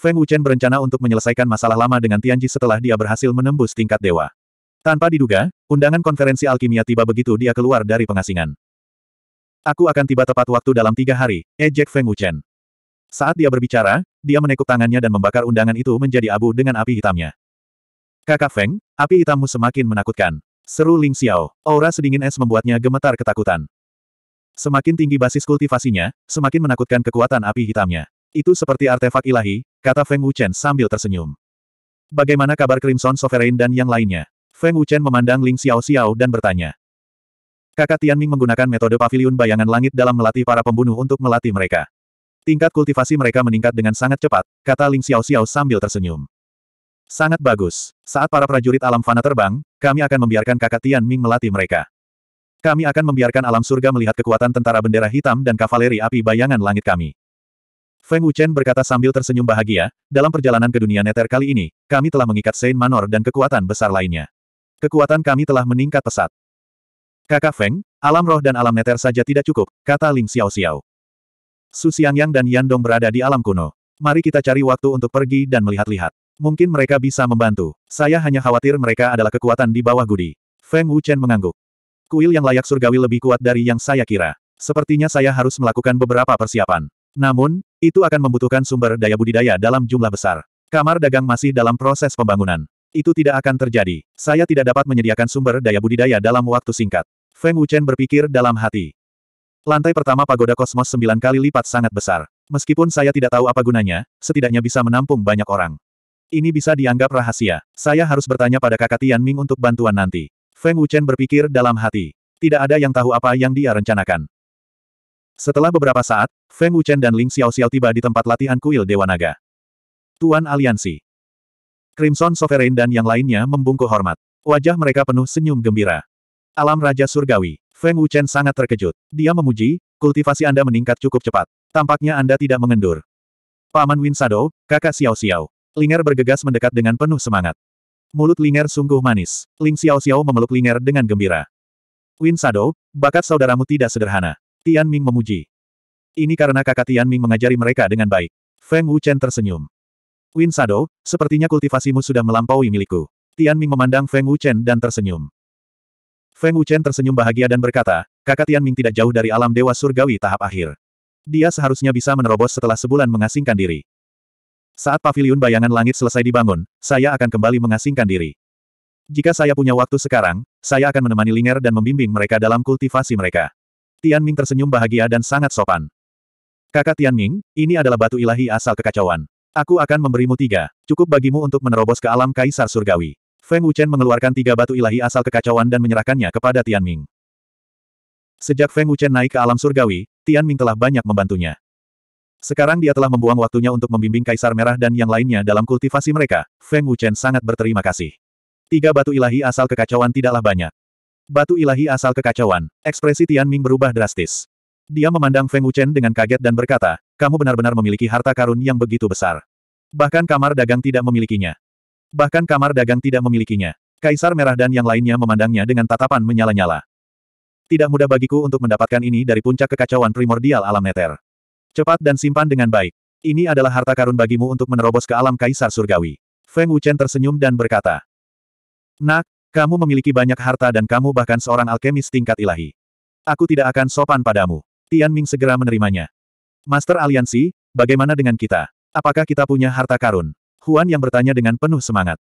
Feng Wuchen berencana untuk menyelesaikan masalah lama dengan Tianji setelah dia berhasil menembus tingkat dewa. Tanpa diduga, undangan konferensi alkimia tiba begitu dia keluar dari pengasingan. Aku akan tiba tepat waktu dalam tiga hari, ejek Feng Wuchen. Saat dia berbicara, dia menekuk tangannya dan membakar undangan itu menjadi abu dengan api hitamnya. Kakak Feng, api hitammu semakin menakutkan. Seru Ling Xiao, aura sedingin es membuatnya gemetar ketakutan. Semakin tinggi basis kultivasinya, semakin menakutkan kekuatan api hitamnya. Itu seperti artefak ilahi, kata Feng Wuchen sambil tersenyum. Bagaimana kabar Crimson Sovereign dan yang lainnya? Feng Wuchen memandang Ling Xiao Xiao dan bertanya. Kakak Tianming menggunakan metode pavilion bayangan langit dalam melatih para pembunuh untuk melatih mereka. Tingkat kultivasi mereka meningkat dengan sangat cepat, kata Ling Xiao Xiao sambil tersenyum. Sangat bagus. Saat para prajurit alam fana terbang, kami akan membiarkan kakak Tian Ming melatih mereka. Kami akan membiarkan alam surga melihat kekuatan tentara bendera hitam dan kavaleri api bayangan langit kami. Feng Wuchen berkata sambil tersenyum bahagia, dalam perjalanan ke dunia neter kali ini, kami telah mengikat Saint Manor dan kekuatan besar lainnya. Kekuatan kami telah meningkat pesat. Kakak Feng, alam roh dan alam neter saja tidak cukup, kata Ling Xiao Xiao. Su Xiangyang dan Yan Dong berada di alam kuno. Mari kita cari waktu untuk pergi dan melihat-lihat. Mungkin mereka bisa membantu. Saya hanya khawatir mereka adalah kekuatan di bawah Gudi. Feng Wuchen mengangguk. Kuil yang layak surgawi lebih kuat dari yang saya kira. Sepertinya saya harus melakukan beberapa persiapan. Namun, itu akan membutuhkan sumber daya budidaya dalam jumlah besar. Kamar dagang masih dalam proses pembangunan. Itu tidak akan terjadi. Saya tidak dapat menyediakan sumber daya budidaya dalam waktu singkat. Feng Wuchen berpikir dalam hati. Lantai pertama pagoda kosmos sembilan kali lipat sangat besar. Meskipun saya tidak tahu apa gunanya, setidaknya bisa menampung banyak orang. Ini bisa dianggap rahasia. Saya harus bertanya pada kakak Tian Ming untuk bantuan nanti. Feng Wuchen berpikir dalam hati. Tidak ada yang tahu apa yang dia rencanakan. Setelah beberapa saat, Feng Wuchen dan Ling Xiao Xiao tiba di tempat latihan kuil Dewa Naga. Tuan Aliansi. Crimson Sovereign dan yang lainnya membungkuk hormat. Wajah mereka penuh senyum gembira. Alam Raja Surgawi. Feng Wuchen sangat terkejut. Dia memuji, kultivasi Anda meningkat cukup cepat. Tampaknya Anda tidak mengendur. Paman Win kakak Xiao Xiao. Linger bergegas mendekat dengan penuh semangat. Mulut Linger sungguh manis. Ling Xiao Xiao memeluk Linger dengan gembira. Win Shadow, bakat saudaramu tidak sederhana. Tian Ming memuji. Ini karena kakak Tian Ming mengajari mereka dengan baik. Feng Wuchen tersenyum. Win Shadow, sepertinya kultivasimu sudah melampaui milikku. Tian Ming memandang Feng Wuchen dan tersenyum. Feng Wuchen tersenyum bahagia dan berkata, kakak Tian Ming tidak jauh dari alam dewa surgawi tahap akhir. Dia seharusnya bisa menerobos setelah sebulan mengasingkan diri. Saat pavilion bayangan langit selesai dibangun, saya akan kembali mengasingkan diri. Jika saya punya waktu sekarang, saya akan menemani Linger dan membimbing mereka dalam kultivasi mereka. Tian Ming tersenyum bahagia dan sangat sopan. Kakak Tian Ming, ini adalah batu ilahi asal kekacauan. Aku akan memberimu tiga, cukup bagimu untuk menerobos ke alam kaisar surgawi. Feng Wuchen mengeluarkan tiga batu ilahi asal kekacauan dan menyerahkannya kepada Tian Ming. Sejak Feng Wuchen naik ke alam surgawi, Tian Ming telah banyak membantunya. Sekarang dia telah membuang waktunya untuk membimbing Kaisar Merah dan yang lainnya dalam kultivasi mereka, Feng Wuchen sangat berterima kasih. Tiga batu ilahi asal kekacauan tidaklah banyak. Batu ilahi asal kekacauan, ekspresi Tian Ming berubah drastis. Dia memandang Feng Wuchen dengan kaget dan berkata, kamu benar-benar memiliki harta karun yang begitu besar. Bahkan kamar dagang tidak memilikinya. Bahkan kamar dagang tidak memilikinya. Kaisar Merah dan yang lainnya memandangnya dengan tatapan menyala-nyala. Tidak mudah bagiku untuk mendapatkan ini dari puncak kekacauan primordial alam neter. Cepat dan simpan dengan baik. Ini adalah harta karun bagimu untuk menerobos ke alam kaisar surgawi. Feng Wuchen tersenyum dan berkata. Nak, kamu memiliki banyak harta dan kamu bahkan seorang alkemis tingkat ilahi. Aku tidak akan sopan padamu. Tian Ming segera menerimanya. Master Aliansi, bagaimana dengan kita? Apakah kita punya harta karun? Huan yang bertanya dengan penuh semangat.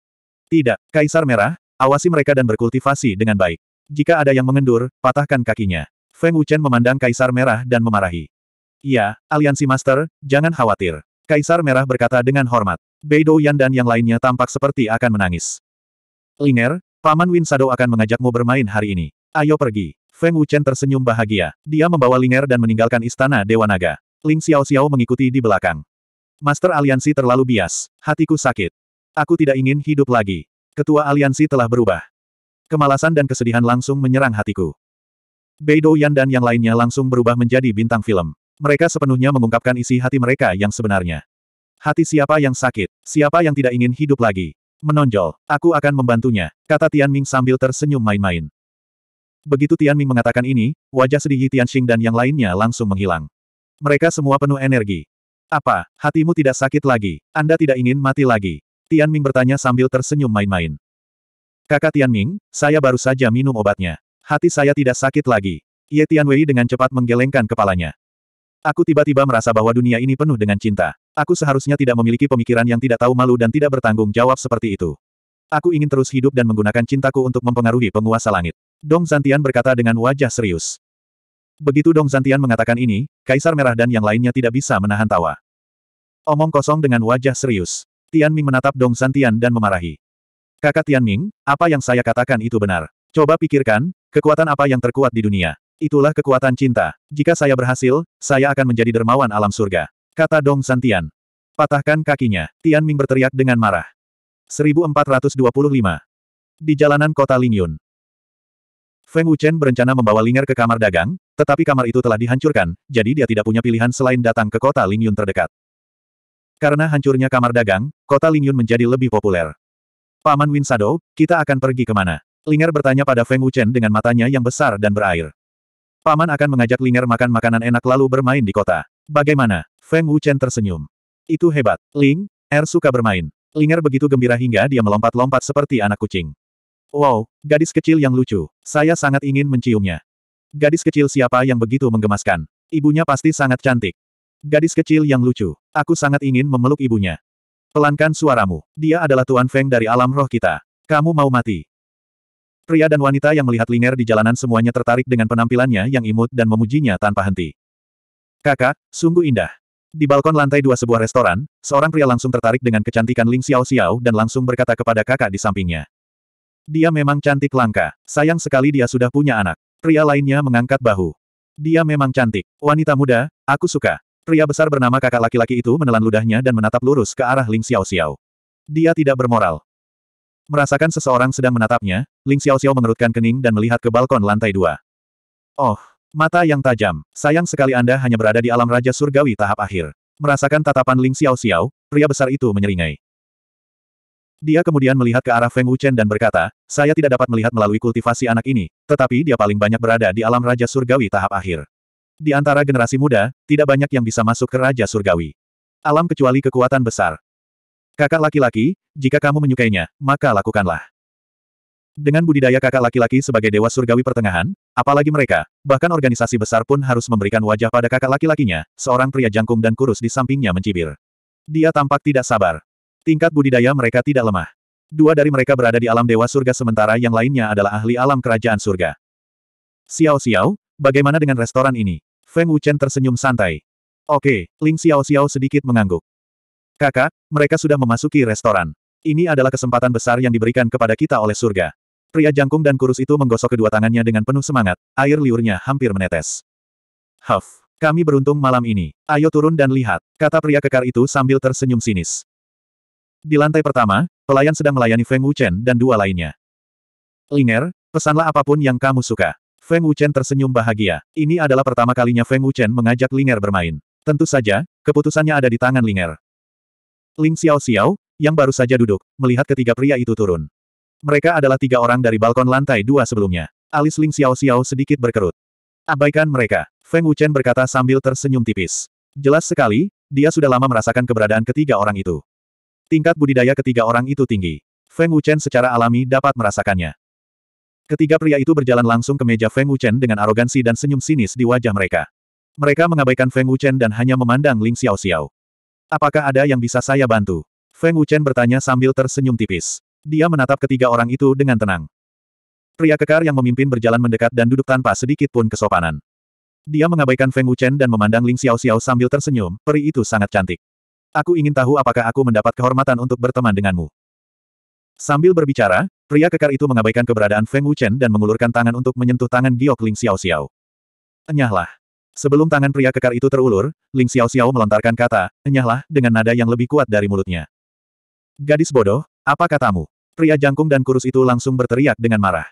Tidak, Kaisar Merah, awasi mereka dan berkultivasi dengan baik. Jika ada yang mengendur, patahkan kakinya. Feng Wuchen memandang Kaisar Merah dan memarahi. Iya, aliansi master, jangan khawatir. Kaisar Merah berkata dengan hormat. Beidou Yan dan yang lainnya tampak seperti akan menangis. Linger, Paman Win Sado akan mengajakmu bermain hari ini. Ayo pergi. Feng Wuchen tersenyum bahagia. Dia membawa Linger dan meninggalkan istana Dewa Naga. Ling Xiao Xiao mengikuti di belakang. Master aliansi terlalu bias. Hatiku sakit. Aku tidak ingin hidup lagi. Ketua aliansi telah berubah. Kemalasan dan kesedihan langsung menyerang hatiku. Beidou Yan dan yang lainnya langsung berubah menjadi bintang film. Mereka sepenuhnya mengungkapkan isi hati mereka yang sebenarnya. Hati siapa yang sakit, siapa yang tidak ingin hidup lagi. Menonjol, aku akan membantunya, kata Tian Ming sambil tersenyum main-main. Begitu Tian Ming mengatakan ini, wajah sedih Yi Xing dan yang lainnya langsung menghilang. Mereka semua penuh energi. Apa, hatimu tidak sakit lagi? Anda tidak ingin mati lagi? Tian Ming bertanya sambil tersenyum main-main. Kakak Tian Ming, saya baru saja minum obatnya. Hati saya tidak sakit lagi. Ye Tian Wei dengan cepat menggelengkan kepalanya. Aku tiba-tiba merasa bahwa dunia ini penuh dengan cinta. Aku seharusnya tidak memiliki pemikiran yang tidak tahu malu dan tidak bertanggung jawab seperti itu. Aku ingin terus hidup dan menggunakan cintaku untuk mempengaruhi penguasa langit. Dong Zantian berkata dengan wajah serius. Begitu Dong Zantian mengatakan ini, Kaisar Merah dan yang lainnya tidak bisa menahan tawa. Omong kosong dengan wajah serius. Tian Ming menatap Dong Zantian dan memarahi. Kakak Tian Ming, apa yang saya katakan itu benar. Coba pikirkan, kekuatan apa yang terkuat di dunia. Itulah kekuatan cinta. Jika saya berhasil, saya akan menjadi dermawan alam surga. Kata Dong Santian. Patahkan kakinya. Tian Ming berteriak dengan marah. 1425. Di jalanan kota Lingyun. Feng Wuchen berencana membawa Linger ke kamar dagang, tetapi kamar itu telah dihancurkan, jadi dia tidak punya pilihan selain datang ke kota Lingyun terdekat. Karena hancurnya kamar dagang, kota Lingyun menjadi lebih populer. Paman Winsado, kita akan pergi kemana? Linger bertanya pada Feng Wuchen dengan matanya yang besar dan berair. Paman akan mengajak Linger makan makanan enak lalu bermain di kota. Bagaimana? Feng Wuchen tersenyum. Itu hebat. Ling, Er suka bermain. Linger begitu gembira hingga dia melompat-lompat seperti anak kucing. Wow, gadis kecil yang lucu. Saya sangat ingin menciumnya. Gadis kecil siapa yang begitu menggemaskan? Ibunya pasti sangat cantik. Gadis kecil yang lucu. Aku sangat ingin memeluk ibunya. Pelankan suaramu. Dia adalah Tuan Feng dari alam roh kita. Kamu mau mati. Pria dan wanita yang melihat Linger di jalanan semuanya tertarik dengan penampilannya yang imut dan memujinya tanpa henti. Kakak, sungguh indah. Di balkon lantai dua sebuah restoran, seorang pria langsung tertarik dengan kecantikan Ling Xiao Xiao dan langsung berkata kepada kakak di sampingnya. Dia memang cantik langka. Sayang sekali dia sudah punya anak. Pria lainnya mengangkat bahu. Dia memang cantik. Wanita muda, aku suka. Pria besar bernama kakak laki-laki itu menelan ludahnya dan menatap lurus ke arah Ling Xiao Xiao. Dia tidak bermoral. Merasakan seseorang sedang menatapnya, Ling Xiao Xiao mengerutkan kening dan melihat ke balkon lantai dua. Oh, mata yang tajam, sayang sekali Anda hanya berada di alam Raja Surgawi tahap akhir. Merasakan tatapan Ling Xiao Xiao, pria besar itu menyeringai. Dia kemudian melihat ke arah Feng Wuchen dan berkata, saya tidak dapat melihat melalui kultivasi anak ini, tetapi dia paling banyak berada di alam Raja Surgawi tahap akhir. Di antara generasi muda, tidak banyak yang bisa masuk ke Raja Surgawi. Alam kecuali kekuatan besar. Kakak laki-laki, jika kamu menyukainya, maka lakukanlah. Dengan budidaya kakak laki-laki sebagai dewa surgawi pertengahan, apalagi mereka, bahkan organisasi besar pun harus memberikan wajah pada kakak laki-lakinya, seorang pria jangkung dan kurus di sampingnya mencibir. Dia tampak tidak sabar. Tingkat budidaya mereka tidak lemah. Dua dari mereka berada di alam dewa surga sementara yang lainnya adalah ahli alam kerajaan surga. Xiao Xiao, bagaimana dengan restoran ini? Feng Wuchen tersenyum santai. Oke, Ling Xiao Xiao sedikit mengangguk. Kakak, mereka sudah memasuki restoran. Ini adalah kesempatan besar yang diberikan kepada kita oleh surga. Pria jangkung dan kurus itu menggosok kedua tangannya dengan penuh semangat, air liurnya hampir menetes. Huff, kami beruntung malam ini. Ayo turun dan lihat, kata pria kekar itu sambil tersenyum sinis. Di lantai pertama, pelayan sedang melayani Feng Wuchen dan dua lainnya. Linger, pesanlah apapun yang kamu suka. Feng Wuchen tersenyum bahagia. Ini adalah pertama kalinya Feng Wuchen mengajak Linger bermain. Tentu saja, keputusannya ada di tangan Linger. Ling Xiao Xiao, yang baru saja duduk, melihat ketiga pria itu turun. Mereka adalah tiga orang dari balkon lantai dua sebelumnya. Alis Ling Xiao Xiao sedikit berkerut. Abaikan mereka, Feng Wuchen berkata sambil tersenyum tipis. Jelas sekali, dia sudah lama merasakan keberadaan ketiga orang itu. Tingkat budidaya ketiga orang itu tinggi. Feng Wuchen secara alami dapat merasakannya. Ketiga pria itu berjalan langsung ke meja Feng Wuchen dengan arogansi dan senyum sinis di wajah mereka. Mereka mengabaikan Feng Wuchen dan hanya memandang Ling Xiao Xiao. Apakah ada yang bisa saya bantu? Feng Wuchen bertanya sambil tersenyum tipis. Dia menatap ketiga orang itu dengan tenang. Pria kekar yang memimpin berjalan mendekat dan duduk tanpa sedikit pun kesopanan. Dia mengabaikan Feng Wuchen dan memandang Ling Xiao Xiao sambil tersenyum, peri itu sangat cantik. Aku ingin tahu apakah aku mendapat kehormatan untuk berteman denganmu. Sambil berbicara, pria kekar itu mengabaikan keberadaan Feng Wuchen dan mengulurkan tangan untuk menyentuh tangan giok Ling Xiao Xiao. Enyahlah. Sebelum tangan pria kekar itu terulur, Ling Xiao Xiao melontarkan kata, enyahlah, dengan nada yang lebih kuat dari mulutnya. Gadis bodoh, apa katamu? Pria jangkung dan kurus itu langsung berteriak dengan marah.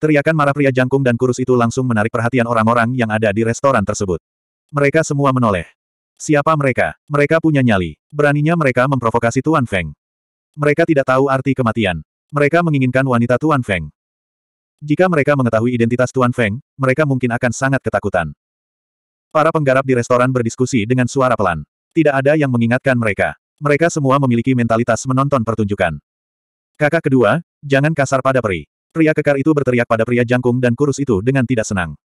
Teriakan marah pria jangkung dan kurus itu langsung menarik perhatian orang-orang yang ada di restoran tersebut. Mereka semua menoleh. Siapa mereka? Mereka punya nyali. Beraninya mereka memprovokasi Tuan Feng. Mereka tidak tahu arti kematian. Mereka menginginkan wanita Tuan Feng. Jika mereka mengetahui identitas Tuan Feng, mereka mungkin akan sangat ketakutan. Para penggarap di restoran berdiskusi dengan suara pelan. Tidak ada yang mengingatkan mereka. Mereka semua memiliki mentalitas menonton pertunjukan. Kakak kedua, jangan kasar pada peri. Pria kekar itu berteriak pada pria jangkung dan kurus itu dengan tidak senang.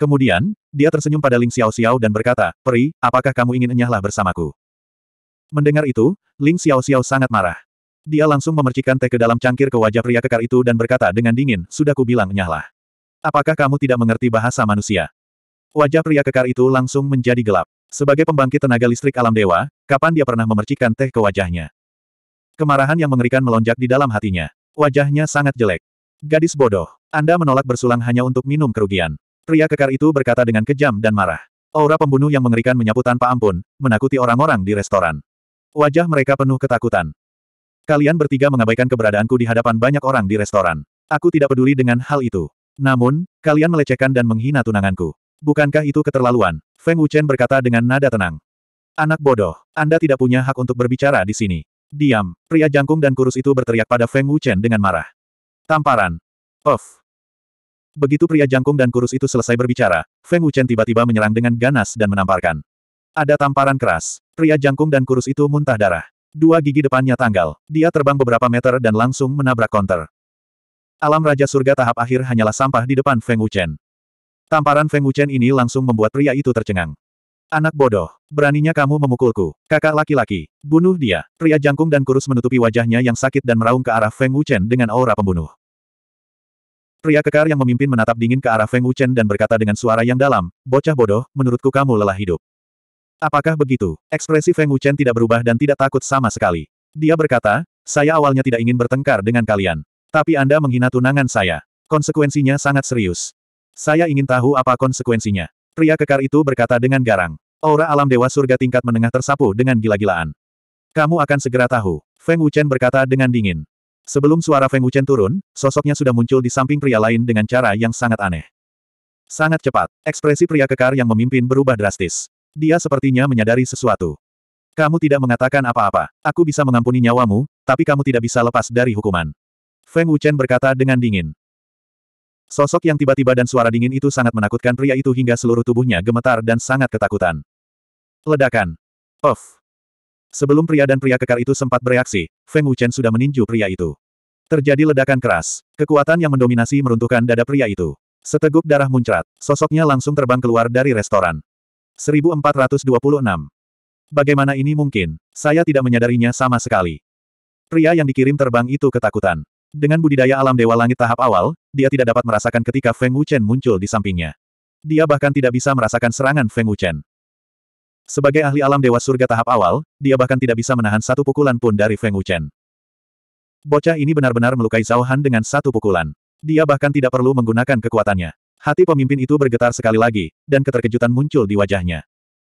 Kemudian, dia tersenyum pada Ling Xiao Xiao dan berkata, Peri, apakah kamu ingin enyahlah bersamaku? Mendengar itu, Ling Xiao Xiao sangat marah. Dia langsung memercikan teh ke dalam cangkir ke wajah pria kekar itu dan berkata dengan dingin, Sudah ku bilang enyahlah. Apakah kamu tidak mengerti bahasa manusia? Wajah pria kekar itu langsung menjadi gelap. Sebagai pembangkit tenaga listrik alam dewa, kapan dia pernah memercikan teh ke wajahnya? Kemarahan yang mengerikan melonjak di dalam hatinya. Wajahnya sangat jelek. Gadis bodoh, Anda menolak bersulang hanya untuk minum kerugian. Pria kekar itu berkata dengan kejam dan marah. Aura pembunuh yang mengerikan menyapu tanpa ampun, menakuti orang-orang di restoran. Wajah mereka penuh ketakutan. Kalian bertiga mengabaikan keberadaanku di hadapan banyak orang di restoran. Aku tidak peduli dengan hal itu. Namun, kalian melecehkan dan menghina tunanganku. Bukankah itu keterlaluan? Feng Wuchen berkata dengan nada tenang. Anak bodoh, Anda tidak punya hak untuk berbicara di sini. Diam, pria jangkung dan kurus itu berteriak pada Feng Wuchen dengan marah. Tamparan. Of. Begitu pria jangkung dan kurus itu selesai berbicara, Feng Wuchen tiba-tiba menyerang dengan ganas dan menamparkan. Ada tamparan keras. Pria jangkung dan kurus itu muntah darah. Dua gigi depannya tanggal. Dia terbang beberapa meter dan langsung menabrak konter. Alam Raja Surga tahap akhir hanyalah sampah di depan Feng Wuchen. Tamparan Feng Wuchen ini langsung membuat pria itu tercengang. Anak bodoh, beraninya kamu memukulku, kakak laki-laki, bunuh dia. Pria jangkung dan kurus menutupi wajahnya yang sakit dan meraung ke arah Feng Wuchen dengan aura pembunuh. Pria kekar yang memimpin menatap dingin ke arah Feng Wuchen dan berkata dengan suara yang dalam, bocah bodoh, menurutku kamu lelah hidup. Apakah begitu? Ekspresi Feng Wuchen tidak berubah dan tidak takut sama sekali. Dia berkata, saya awalnya tidak ingin bertengkar dengan kalian. Tapi Anda menghina tunangan saya. Konsekuensinya sangat serius. Saya ingin tahu apa konsekuensinya. Pria kekar itu berkata dengan garang. Aura alam dewa surga tingkat menengah tersapu dengan gila-gilaan. Kamu akan segera tahu. Feng Wuchen berkata dengan dingin. Sebelum suara Feng Wuchen turun, sosoknya sudah muncul di samping pria lain dengan cara yang sangat aneh. Sangat cepat, ekspresi pria kekar yang memimpin berubah drastis. Dia sepertinya menyadari sesuatu. Kamu tidak mengatakan apa-apa. Aku bisa mengampuni nyawamu, tapi kamu tidak bisa lepas dari hukuman. Feng Wuchen berkata dengan dingin. Sosok yang tiba-tiba dan suara dingin itu sangat menakutkan pria itu hingga seluruh tubuhnya gemetar dan sangat ketakutan. Ledakan. Off. Sebelum pria dan pria kekar itu sempat bereaksi, Feng Wuchen sudah meninju pria itu. Terjadi ledakan keras. Kekuatan yang mendominasi meruntuhkan dada pria itu. Seteguk darah muncrat, sosoknya langsung terbang keluar dari restoran. 1426. Bagaimana ini mungkin? Saya tidak menyadarinya sama sekali. Pria yang dikirim terbang itu ketakutan. Dengan budidaya alam Dewa Langit tahap awal, dia tidak dapat merasakan ketika Feng Wuchen muncul di sampingnya. Dia bahkan tidak bisa merasakan serangan Feng Wuchen. Sebagai ahli alam Dewa Surga tahap awal, dia bahkan tidak bisa menahan satu pukulan pun dari Feng Wuchen. Bocah ini benar-benar melukai Zhao Han dengan satu pukulan. Dia bahkan tidak perlu menggunakan kekuatannya. Hati pemimpin itu bergetar sekali lagi, dan keterkejutan muncul di wajahnya.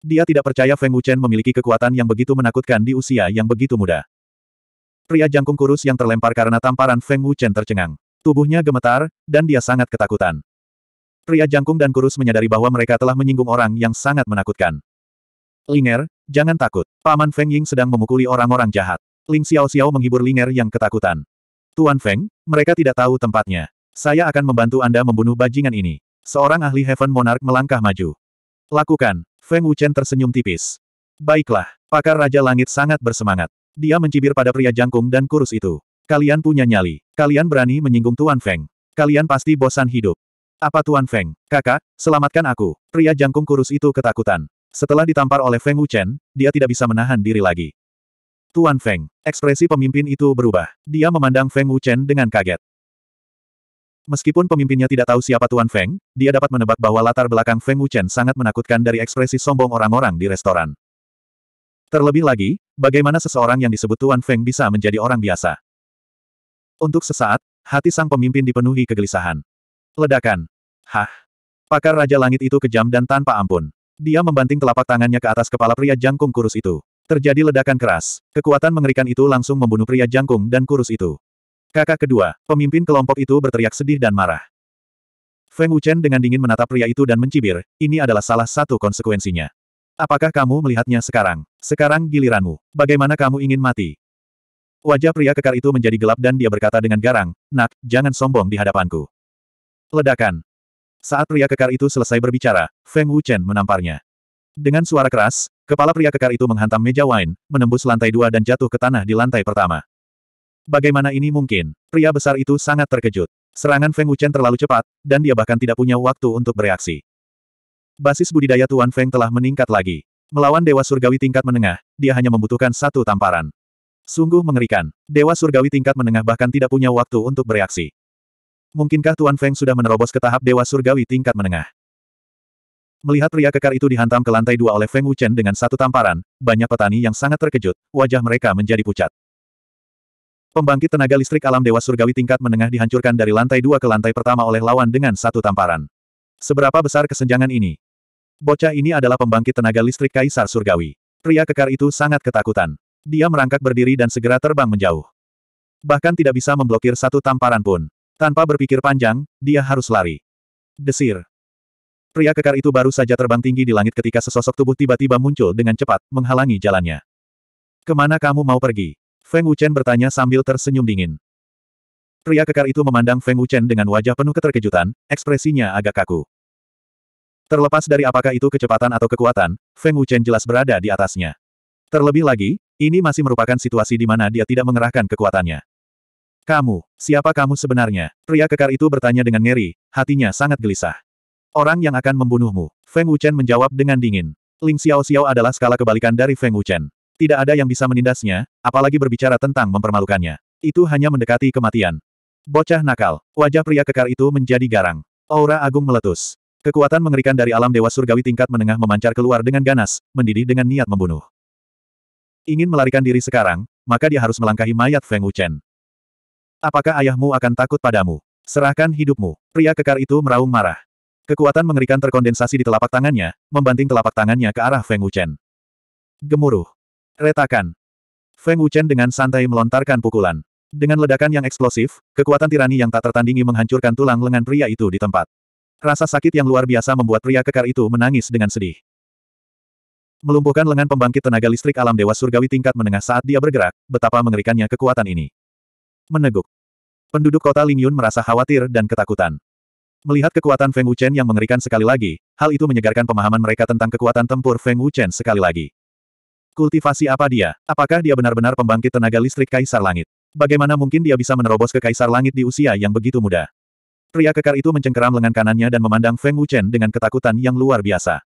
Dia tidak percaya Feng Wuchen memiliki kekuatan yang begitu menakutkan di usia yang begitu muda. Pria jangkung kurus yang terlempar karena tamparan Feng Wuchen tercengang. Tubuhnya gemetar, dan dia sangat ketakutan. Pria jangkung dan kurus menyadari bahwa mereka telah menyinggung orang yang sangat menakutkan. Linger, jangan takut. Paman Feng Ying sedang memukuli orang-orang jahat. Ling Xiao Xiao menghibur Linger yang ketakutan. Tuan Feng, mereka tidak tahu tempatnya. Saya akan membantu Anda membunuh bajingan ini. Seorang ahli Heaven Monarch melangkah maju. Lakukan. Feng Wuchen tersenyum tipis. Baiklah, pakar Raja Langit sangat bersemangat. Dia mencibir pada pria jangkung dan kurus itu. Kalian punya nyali. Kalian berani menyinggung Tuan Feng. Kalian pasti bosan hidup. Apa Tuan Feng? Kakak, selamatkan aku. Pria jangkung kurus itu ketakutan. Setelah ditampar oleh Feng Wuchen, dia tidak bisa menahan diri lagi. Tuan Feng. Ekspresi pemimpin itu berubah. Dia memandang Feng Wuchen dengan kaget. Meskipun pemimpinnya tidak tahu siapa Tuan Feng, dia dapat menebak bahwa latar belakang Feng Wuchen sangat menakutkan dari ekspresi sombong orang-orang di restoran. Terlebih lagi, bagaimana seseorang yang disebut Tuan Feng bisa menjadi orang biasa? Untuk sesaat, hati sang pemimpin dipenuhi kegelisahan. Ledakan. Hah. Pakar Raja Langit itu kejam dan tanpa ampun. Dia membanting telapak tangannya ke atas kepala pria jangkung kurus itu. Terjadi ledakan keras. Kekuatan mengerikan itu langsung membunuh pria jangkung dan kurus itu. Kakak kedua, pemimpin kelompok itu berteriak sedih dan marah. Feng Wuchen dengan dingin menatap pria itu dan mencibir, ini adalah salah satu konsekuensinya. Apakah kamu melihatnya sekarang? Sekarang giliranmu. Bagaimana kamu ingin mati? Wajah pria kekar itu menjadi gelap dan dia berkata dengan garang, Nak, jangan sombong di hadapanku. Ledakan. Saat pria kekar itu selesai berbicara, Feng Wuchen menamparnya. Dengan suara keras, kepala pria kekar itu menghantam meja wine, menembus lantai dua dan jatuh ke tanah di lantai pertama. Bagaimana ini mungkin? Pria besar itu sangat terkejut. Serangan Feng Wuchen terlalu cepat, dan dia bahkan tidak punya waktu untuk bereaksi. Basis budidaya Tuan Feng telah meningkat lagi. Melawan Dewa Surgawi tingkat menengah, dia hanya membutuhkan satu tamparan. Sungguh mengerikan. Dewa Surgawi tingkat menengah bahkan tidak punya waktu untuk bereaksi. Mungkinkah Tuan Feng sudah menerobos ke tahap Dewa Surgawi tingkat menengah? Melihat pria kekar itu dihantam ke lantai dua oleh Feng Wuchen dengan satu tamparan, banyak petani yang sangat terkejut, wajah mereka menjadi pucat. Pembangkit tenaga listrik alam Dewa Surgawi tingkat menengah dihancurkan dari lantai dua ke lantai pertama oleh lawan dengan satu tamparan. Seberapa besar kesenjangan ini? Bocah ini adalah pembangkit tenaga listrik Kaisar Surgawi. Pria kekar itu sangat ketakutan. Dia merangkak berdiri dan segera terbang menjauh. Bahkan tidak bisa memblokir satu tamparan pun. Tanpa berpikir panjang, dia harus lari. Desir. Pria kekar itu baru saja terbang tinggi di langit ketika sesosok tubuh tiba-tiba muncul dengan cepat, menghalangi jalannya. Kemana kamu mau pergi? Feng Wuchen bertanya sambil tersenyum dingin. Pria kekar itu memandang Feng Wuchen dengan wajah penuh keterkejutan, ekspresinya agak kaku. Terlepas dari apakah itu kecepatan atau kekuatan, Feng Wuchen jelas berada di atasnya. Terlebih lagi, ini masih merupakan situasi di mana dia tidak mengerahkan kekuatannya. Kamu, siapa kamu sebenarnya? Pria kekar itu bertanya dengan ngeri, hatinya sangat gelisah. Orang yang akan membunuhmu. Feng Wuchen menjawab dengan dingin. Ling Xiao Xiao adalah skala kebalikan dari Feng Wuchen. Tidak ada yang bisa menindasnya, apalagi berbicara tentang mempermalukannya. Itu hanya mendekati kematian. Bocah nakal, wajah pria kekar itu menjadi garang. Aura agung meletus. Kekuatan mengerikan dari alam dewa surgawi tingkat menengah memancar keluar dengan ganas, mendidih dengan niat membunuh. Ingin melarikan diri sekarang, maka dia harus melangkahi mayat Feng Wuchen. Apakah ayahmu akan takut padamu? Serahkan hidupmu. Pria kekar itu meraung marah. Kekuatan mengerikan terkondensasi di telapak tangannya, membanting telapak tangannya ke arah Feng Wuchen. Gemuruh. Retakan. Feng Wuchen dengan santai melontarkan pukulan. Dengan ledakan yang eksplosif, kekuatan tirani yang tak tertandingi menghancurkan tulang lengan pria itu di tempat. Rasa sakit yang luar biasa membuat pria kekar itu menangis dengan sedih. Melumpuhkan lengan pembangkit tenaga listrik alam dewa surgawi tingkat menengah saat dia bergerak, betapa mengerikannya kekuatan ini. Meneguk. Penduduk kota Lingyun merasa khawatir dan ketakutan. Melihat kekuatan Feng Wuchen yang mengerikan sekali lagi, hal itu menyegarkan pemahaman mereka tentang kekuatan tempur Feng Wuchen sekali lagi. Kultivasi apa dia? Apakah dia benar-benar pembangkit tenaga listrik Kaisar Langit? Bagaimana mungkin dia bisa menerobos ke Kaisar Langit di usia yang begitu muda? Pria kekar itu mencengkeram lengan kanannya dan memandang Feng Wuchen dengan ketakutan yang luar biasa.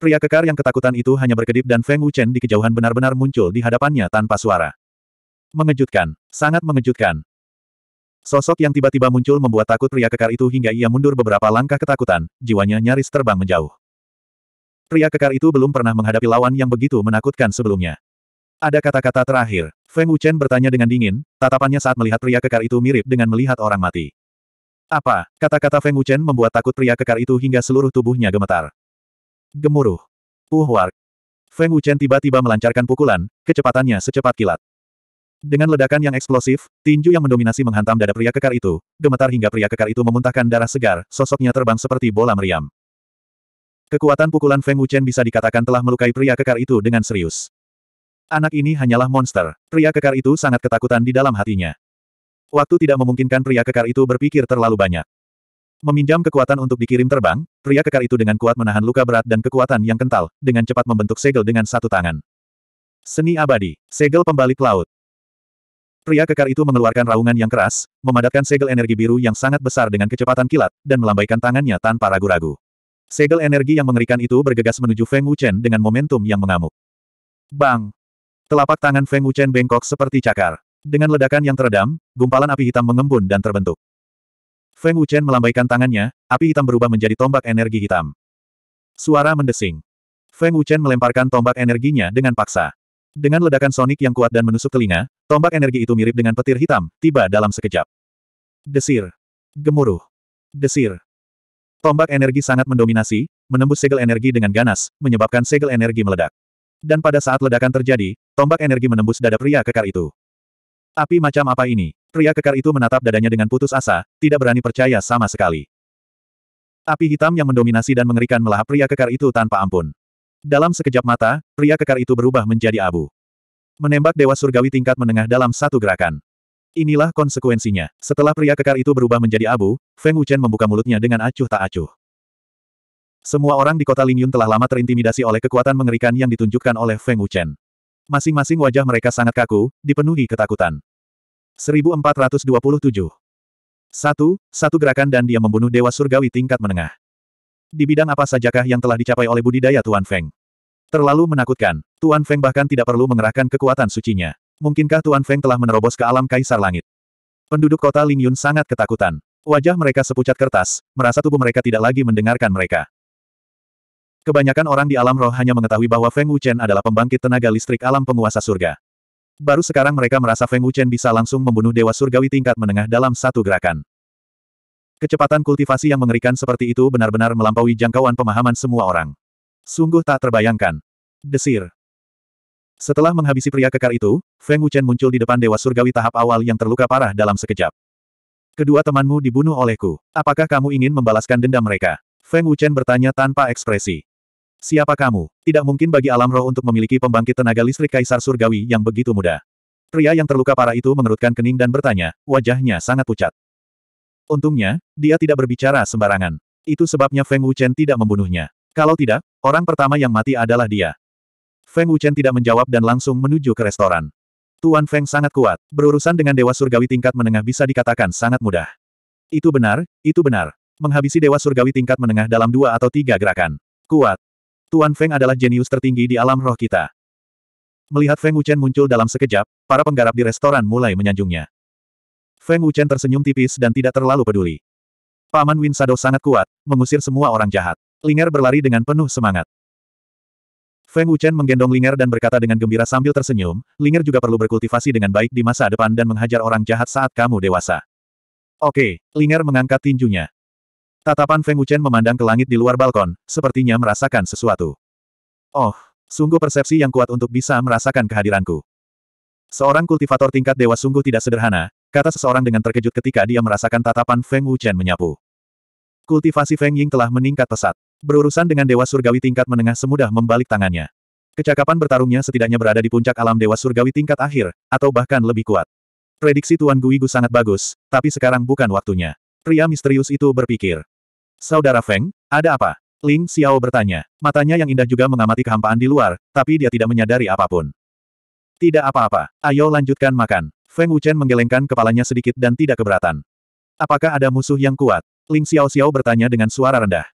Pria kekar yang ketakutan itu hanya berkedip dan Feng Wuchen di kejauhan benar-benar muncul di hadapannya tanpa suara. Mengejutkan, sangat mengejutkan. Sosok yang tiba-tiba muncul membuat takut pria kekar itu hingga ia mundur beberapa langkah ketakutan, jiwanya nyaris terbang menjauh. Pria kekar itu belum pernah menghadapi lawan yang begitu menakutkan sebelumnya. Ada kata-kata terakhir. Feng Wuchen bertanya dengan dingin, tatapannya saat melihat pria kekar itu mirip dengan melihat orang mati. Apa? Kata-kata Feng Wuchen membuat takut pria kekar itu hingga seluruh tubuhnya gemetar. Gemuruh. Uhwark. Feng Wuchen tiba-tiba melancarkan pukulan, kecepatannya secepat kilat. Dengan ledakan yang eksplosif, tinju yang mendominasi menghantam dada pria kekar itu, gemetar hingga pria kekar itu memuntahkan darah segar, sosoknya terbang seperti bola meriam. Kekuatan pukulan Feng Wuchen bisa dikatakan telah melukai pria kekar itu dengan serius. Anak ini hanyalah monster. Pria kekar itu sangat ketakutan di dalam hatinya. Waktu tidak memungkinkan pria kekar itu berpikir terlalu banyak. Meminjam kekuatan untuk dikirim terbang, pria kekar itu dengan kuat menahan luka berat dan kekuatan yang kental, dengan cepat membentuk segel dengan satu tangan. Seni abadi, segel pembalik laut. Pria kekar itu mengeluarkan raungan yang keras, memadatkan segel energi biru yang sangat besar dengan kecepatan kilat, dan melambaikan tangannya tanpa ragu-ragu. Segel energi yang mengerikan itu bergegas menuju Feng Wuchen dengan momentum yang mengamuk. Bang! Telapak tangan Feng Wuchen bengkok seperti cakar. Dengan ledakan yang teredam, gumpalan api hitam mengembun dan terbentuk. Feng Wuchen melambaikan tangannya, api hitam berubah menjadi tombak energi hitam. Suara mendesing. Feng Wuchen melemparkan tombak energinya dengan paksa. Dengan ledakan sonik yang kuat dan menusuk telinga, tombak energi itu mirip dengan petir hitam, tiba dalam sekejap. Desir. Gemuruh. Desir. Tombak energi sangat mendominasi, menembus segel energi dengan ganas, menyebabkan segel energi meledak. Dan pada saat ledakan terjadi, tombak energi menembus dada pria kekar itu. Api macam apa ini? Pria kekar itu menatap dadanya dengan putus asa, tidak berani percaya sama sekali. Api hitam yang mendominasi dan mengerikan melahap pria kekar itu tanpa ampun. Dalam sekejap mata, pria kekar itu berubah menjadi abu. Menembak Dewa Surgawi tingkat menengah dalam satu gerakan. Inilah konsekuensinya. Setelah pria kekar itu berubah menjadi abu, Feng Wuchen membuka mulutnya dengan acuh tak acuh. Semua orang di kota Lingyun telah lama terintimidasi oleh kekuatan mengerikan yang ditunjukkan oleh Feng Wuchen. Masing-masing wajah mereka sangat kaku, dipenuhi ketakutan. 1427. Satu, satu gerakan dan dia membunuh Dewa Surgawi tingkat menengah. Di bidang apa sajakah yang telah dicapai oleh budidaya Tuan Feng? Terlalu menakutkan, Tuan Feng bahkan tidak perlu mengerahkan kekuatan sucinya. Mungkinkah Tuan Feng telah menerobos ke alam Kaisar Langit? Penduduk kota Lingyun sangat ketakutan. Wajah mereka sepucat kertas, merasa tubuh mereka tidak lagi mendengarkan mereka. Kebanyakan orang di alam roh hanya mengetahui bahwa Feng Wuchen adalah pembangkit tenaga listrik alam penguasa surga. Baru sekarang mereka merasa Feng Wuchen bisa langsung membunuh dewa surgawi tingkat menengah dalam satu gerakan. Kecepatan kultivasi yang mengerikan seperti itu benar-benar melampaui jangkauan pemahaman semua orang. Sungguh tak terbayangkan. Desir. Setelah menghabisi pria kekar itu, Feng Wuchen muncul di depan Dewa Surgawi tahap awal yang terluka parah dalam sekejap. Kedua temanmu dibunuh olehku. Apakah kamu ingin membalaskan dendam mereka? Feng Wuchen bertanya tanpa ekspresi. Siapa kamu? Tidak mungkin bagi alam roh untuk memiliki pembangkit tenaga listrik kaisar surgawi yang begitu muda. Pria yang terluka parah itu mengerutkan kening dan bertanya, wajahnya sangat pucat. Untungnya, dia tidak berbicara sembarangan. Itu sebabnya Feng Wuchen tidak membunuhnya. Kalau tidak, orang pertama yang mati adalah dia. Feng Wuchen tidak menjawab dan langsung menuju ke restoran. Tuan Feng sangat kuat, berurusan dengan Dewa Surgawi tingkat menengah bisa dikatakan sangat mudah. Itu benar, itu benar. Menghabisi Dewa Surgawi tingkat menengah dalam dua atau tiga gerakan. Kuat, Tuan Feng adalah jenius tertinggi di alam roh kita. Melihat Feng Wuchen muncul dalam sekejap, para penggarap di restoran mulai menyanjungnya. Feng Wuchen tersenyum tipis dan tidak terlalu peduli. Paman Win Sado sangat kuat, mengusir semua orang jahat. Linger berlari dengan penuh semangat. Feng Wuchen menggendong Linger dan berkata dengan gembira sambil tersenyum, Linger juga perlu berkultivasi dengan baik di masa depan dan menghajar orang jahat saat kamu dewasa. Oke, Linger mengangkat tinjunya. Tatapan Feng Wuchen memandang ke langit di luar balkon, sepertinya merasakan sesuatu. Oh, sungguh persepsi yang kuat untuk bisa merasakan kehadiranku. Seorang kultivator tingkat dewa sungguh tidak sederhana, kata seseorang dengan terkejut ketika dia merasakan tatapan Feng Wuchen menyapu. Kultivasi Feng Ying telah meningkat pesat. Berurusan dengan dewa surgawi tingkat menengah semudah membalik tangannya. Kecakapan bertarungnya setidaknya berada di puncak alam dewa surgawi tingkat akhir, atau bahkan lebih kuat. Prediksi Tuan Guigu sangat bagus, tapi sekarang bukan waktunya. Pria misterius itu berpikir. Saudara Feng, ada apa? Ling Xiao bertanya. Matanya yang indah juga mengamati kehampaan di luar, tapi dia tidak menyadari apapun. Tidak apa-apa, ayo lanjutkan makan. Feng Wuchen menggelengkan kepalanya sedikit dan tidak keberatan. Apakah ada musuh yang kuat? Ling Xiao Xiao bertanya dengan suara rendah.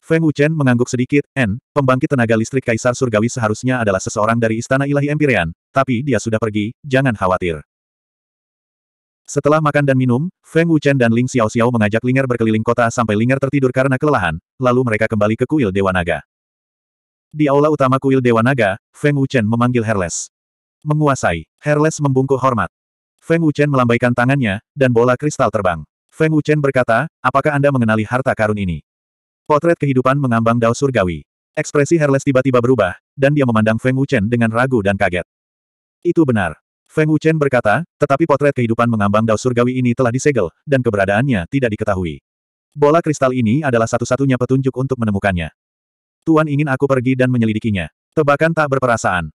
Feng Wuchen mengangguk sedikit, N, pembangkit tenaga listrik Kaisar Surgawi seharusnya adalah seseorang dari Istana Ilahi Empyrean, tapi dia sudah pergi, jangan khawatir. Setelah makan dan minum, Feng Wuchen dan Ling Xiao Xiao mengajak Linger berkeliling kota sampai Linger tertidur karena kelelahan, lalu mereka kembali ke kuil Dewa Naga. Di aula utama kuil Dewa Naga, Feng Wuchen memanggil Herles. Menguasai, Herles membungkuk hormat. Feng Wuchen melambaikan tangannya, dan bola kristal terbang. Feng Wuchen berkata, apakah Anda mengenali harta karun ini? Potret kehidupan mengambang dao surgawi. Ekspresi Herles tiba-tiba berubah, dan dia memandang Feng Wuchen dengan ragu dan kaget. Itu benar. Feng Wuchen berkata, tetapi potret kehidupan mengambang dao surgawi ini telah disegel, dan keberadaannya tidak diketahui. Bola kristal ini adalah satu-satunya petunjuk untuk menemukannya. Tuan ingin aku pergi dan menyelidikinya. Tebakan tak berperasaan.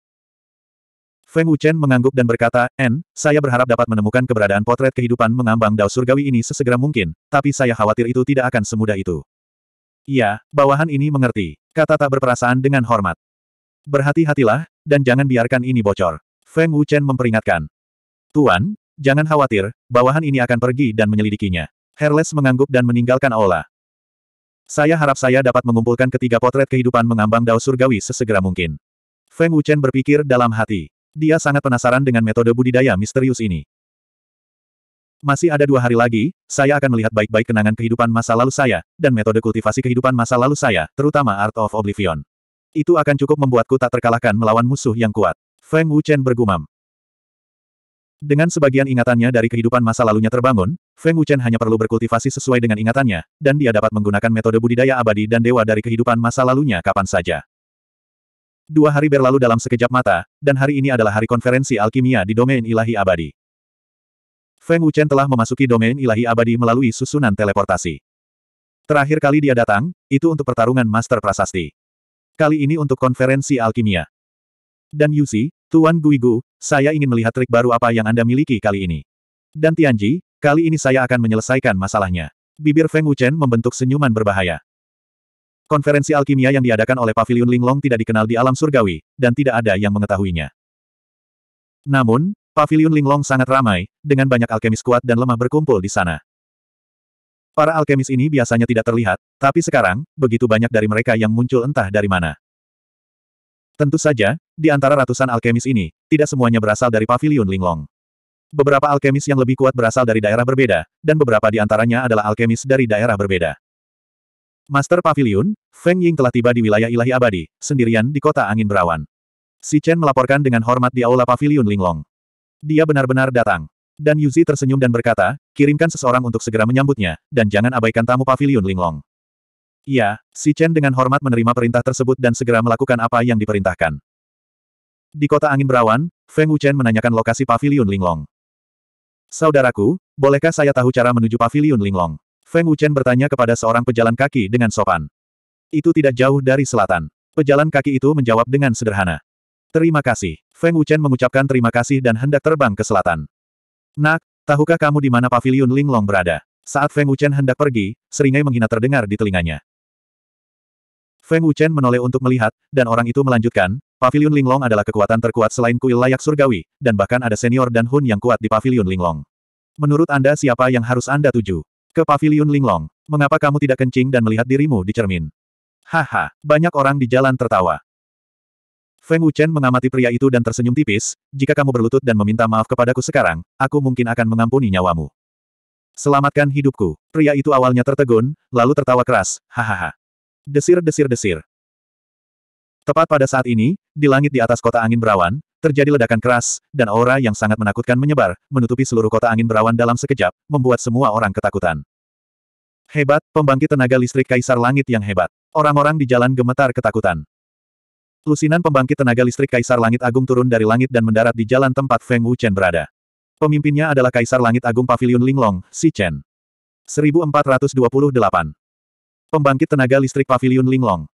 Feng Wuchen mengangguk dan berkata, N, saya berharap dapat menemukan keberadaan potret kehidupan mengambang dao surgawi ini sesegera mungkin, tapi saya khawatir itu tidak akan semudah itu. Iya, bawahan ini mengerti. Kata tak berperasaan dengan hormat. Berhati-hatilah, dan jangan biarkan ini bocor. Feng Wuchen memperingatkan. Tuan, jangan khawatir, bawahan ini akan pergi dan menyelidikinya. Herles mengangguk dan meninggalkan aula. Saya harap saya dapat mengumpulkan ketiga potret kehidupan mengambang Dao Surgawi sesegera mungkin. Feng Wuchen berpikir dalam hati. Dia sangat penasaran dengan metode budidaya misterius ini. Masih ada dua hari lagi, saya akan melihat baik-baik kenangan kehidupan masa lalu saya, dan metode kultivasi kehidupan masa lalu saya, terutama Art of Oblivion. Itu akan cukup membuatku tak terkalahkan melawan musuh yang kuat. Feng Wuchen bergumam. Dengan sebagian ingatannya dari kehidupan masa lalunya terbangun, Feng Wuchen hanya perlu berkultivasi sesuai dengan ingatannya, dan dia dapat menggunakan metode budidaya abadi dan dewa dari kehidupan masa lalunya kapan saja. Dua hari berlalu dalam sekejap mata, dan hari ini adalah hari konferensi alkimia di domain ilahi abadi. Feng Wuchen telah memasuki domain ilahi abadi melalui susunan teleportasi. Terakhir kali dia datang, itu untuk pertarungan Master Prasasti. Kali ini untuk konferensi alkimia. Dan Yusi, Tuan Guigu, saya ingin melihat trik baru apa yang Anda miliki kali ini. Dan Tianji, kali ini saya akan menyelesaikan masalahnya. Bibir Feng Wuchen membentuk senyuman berbahaya. Konferensi alkimia yang diadakan oleh Pavilion Linglong tidak dikenal di alam surgawi, dan tidak ada yang mengetahuinya. Namun, Pavilion Linglong sangat ramai, dengan banyak alkemis kuat dan lemah berkumpul di sana. Para alkemis ini biasanya tidak terlihat, tapi sekarang, begitu banyak dari mereka yang muncul entah dari mana. Tentu saja, di antara ratusan alkemis ini, tidak semuanya berasal dari Paviliun Linglong. Beberapa alkemis yang lebih kuat berasal dari daerah berbeda, dan beberapa di antaranya adalah alkemis dari daerah berbeda. Master Paviliun Feng Ying telah tiba di wilayah ilahi abadi, sendirian di kota angin berawan. Si Chen melaporkan dengan hormat di aula Paviliun Linglong. Dia benar-benar datang. Dan Yuzi tersenyum dan berkata, kirimkan seseorang untuk segera menyambutnya, dan jangan abaikan tamu Paviliun Linglong. Iya, si Chen dengan hormat menerima perintah tersebut dan segera melakukan apa yang diperintahkan. Di kota angin berawan, Feng Wuchen menanyakan lokasi paviliun Linglong. Saudaraku, bolehkah saya tahu cara menuju paviliun Linglong? Feng Wuchen bertanya kepada seorang pejalan kaki dengan sopan. Itu tidak jauh dari selatan. Pejalan kaki itu menjawab dengan sederhana. Terima kasih. Feng Wuchen mengucapkan terima kasih dan hendak terbang ke selatan. Nak, tahukah kamu di mana paviliun Linglong berada? Saat Feng Wuchen hendak pergi, seringai menghina terdengar di telinganya. Feng Wuchen menoleh untuk melihat, dan orang itu melanjutkan, Pavilion Linglong adalah kekuatan terkuat selain kuil layak surgawi, dan bahkan ada senior dan hun yang kuat di Pavilion Linglong. Menurut Anda siapa yang harus Anda tuju? Ke Pavilion Linglong, mengapa kamu tidak kencing dan melihat dirimu di cermin? Haha, banyak orang di jalan tertawa. Feng Wuchen mengamati pria itu dan tersenyum tipis, jika kamu berlutut dan meminta maaf kepadaku sekarang, aku mungkin akan mengampuni nyawamu. Selamatkan hidupku. Pria itu awalnya tertegun, lalu tertawa keras, hahaha. Desir-desir-desir. Tepat pada saat ini, di langit di atas kota angin berawan, terjadi ledakan keras, dan aura yang sangat menakutkan menyebar, menutupi seluruh kota angin berawan dalam sekejap, membuat semua orang ketakutan. Hebat, pembangkit tenaga listrik kaisar langit yang hebat. Orang-orang di jalan gemetar ketakutan. Lusinan pembangkit tenaga listrik kaisar langit agung turun dari langit dan mendarat di jalan tempat Feng Wu Chen berada. Pemimpinnya adalah kaisar langit agung Paviliun Linglong, Si Chen. 1428. Pembangkit tenaga listrik Paviliun Linglong.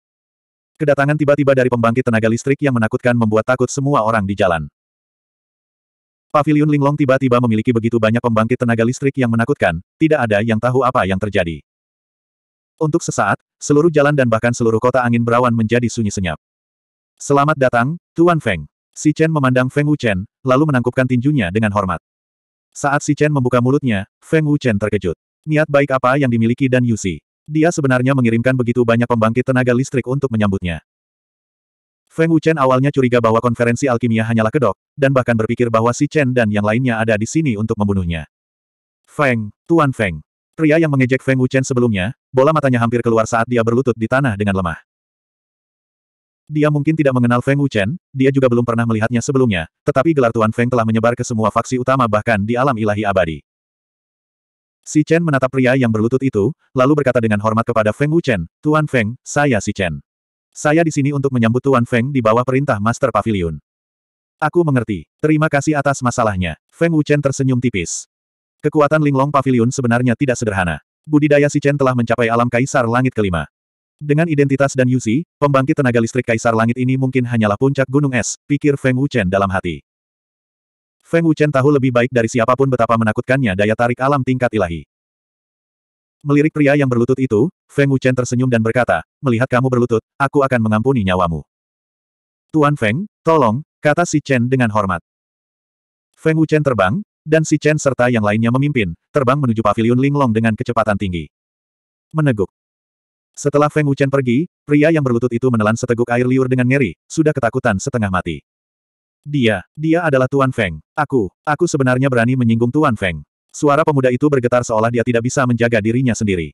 Kedatangan tiba-tiba dari pembangkit tenaga listrik yang menakutkan membuat takut semua orang di jalan. Pavilion Linglong tiba-tiba memiliki begitu banyak pembangkit tenaga listrik yang menakutkan, tidak ada yang tahu apa yang terjadi. Untuk sesaat, seluruh jalan dan bahkan seluruh kota angin berawan menjadi sunyi senyap. Selamat datang, Tuan Feng. Si Chen memandang Feng Wuchen, lalu menangkupkan tinjunya dengan hormat. Saat Si Chen membuka mulutnya, Feng Wuchen terkejut. Niat baik apa yang dimiliki dan Yusi? Dia sebenarnya mengirimkan begitu banyak pembangkit tenaga listrik untuk menyambutnya. Feng Wuchen awalnya curiga bahwa konferensi alkimia hanyalah kedok, dan bahkan berpikir bahwa si Chen dan yang lainnya ada di sini untuk membunuhnya. Feng, Tuan Feng. Pria yang mengejek Feng Wuchen sebelumnya, bola matanya hampir keluar saat dia berlutut di tanah dengan lemah. Dia mungkin tidak mengenal Feng Wuchen, dia juga belum pernah melihatnya sebelumnya, tetapi gelar Tuan Feng telah menyebar ke semua faksi utama bahkan di alam ilahi abadi. Si Chen menatap pria yang berlutut itu, lalu berkata dengan hormat kepada Feng Wuchen, Tuan Feng, saya si Chen. Saya di sini untuk menyambut Tuan Feng di bawah perintah Master Pavilion. Aku mengerti. Terima kasih atas masalahnya. Feng Wuchen tersenyum tipis. Kekuatan Linglong Pavilion sebenarnya tidak sederhana. Budidaya si Chen telah mencapai alam Kaisar Langit kelima. Dengan identitas dan Yuzi, pembangkit tenaga listrik Kaisar Langit ini mungkin hanyalah puncak gunung es, pikir Feng Wuchen dalam hati. Feng Wuchen tahu lebih baik dari siapapun betapa menakutkannya daya tarik alam tingkat ilahi. Melirik pria yang berlutut itu, Feng Wuchen tersenyum dan berkata, melihat kamu berlutut, aku akan mengampuni nyawamu. Tuan Feng, tolong, kata si Chen dengan hormat. Feng Wuchen terbang, dan si Chen serta yang lainnya memimpin, terbang menuju pavilion Linglong dengan kecepatan tinggi. Meneguk. Setelah Feng Wuchen pergi, pria yang berlutut itu menelan seteguk air liur dengan ngeri, sudah ketakutan setengah mati. Dia, dia adalah Tuan Feng. Aku, aku sebenarnya berani menyinggung Tuan Feng. Suara pemuda itu bergetar seolah dia tidak bisa menjaga dirinya sendiri.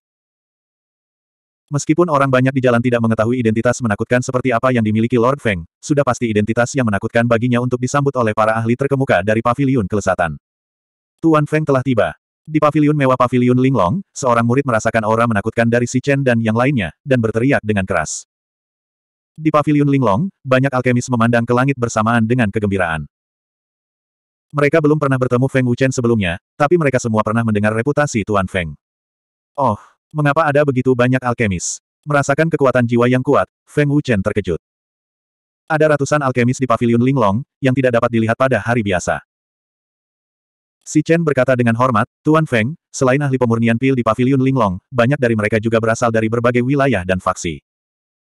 Meskipun orang banyak di jalan tidak mengetahui identitas menakutkan seperti apa yang dimiliki Lord Feng, sudah pasti identitas yang menakutkan baginya untuk disambut oleh para ahli terkemuka dari paviliun kelesatan. Tuan Feng telah tiba. Di paviliun mewah paviliun Linglong, seorang murid merasakan aura menakutkan dari Si Chen dan yang lainnya, dan berteriak dengan keras. Di pavilion Linglong, banyak alkemis memandang ke langit bersamaan dengan kegembiraan. Mereka belum pernah bertemu Feng Wuchen sebelumnya, tapi mereka semua pernah mendengar reputasi Tuan Feng. Oh, mengapa ada begitu banyak alkemis? Merasakan kekuatan jiwa yang kuat, Feng Wuchen terkejut. Ada ratusan alkemis di pavilion Linglong, yang tidak dapat dilihat pada hari biasa. Si Chen berkata dengan hormat, Tuan Feng, selain ahli pemurnian pil di pavilion Linglong, banyak dari mereka juga berasal dari berbagai wilayah dan faksi.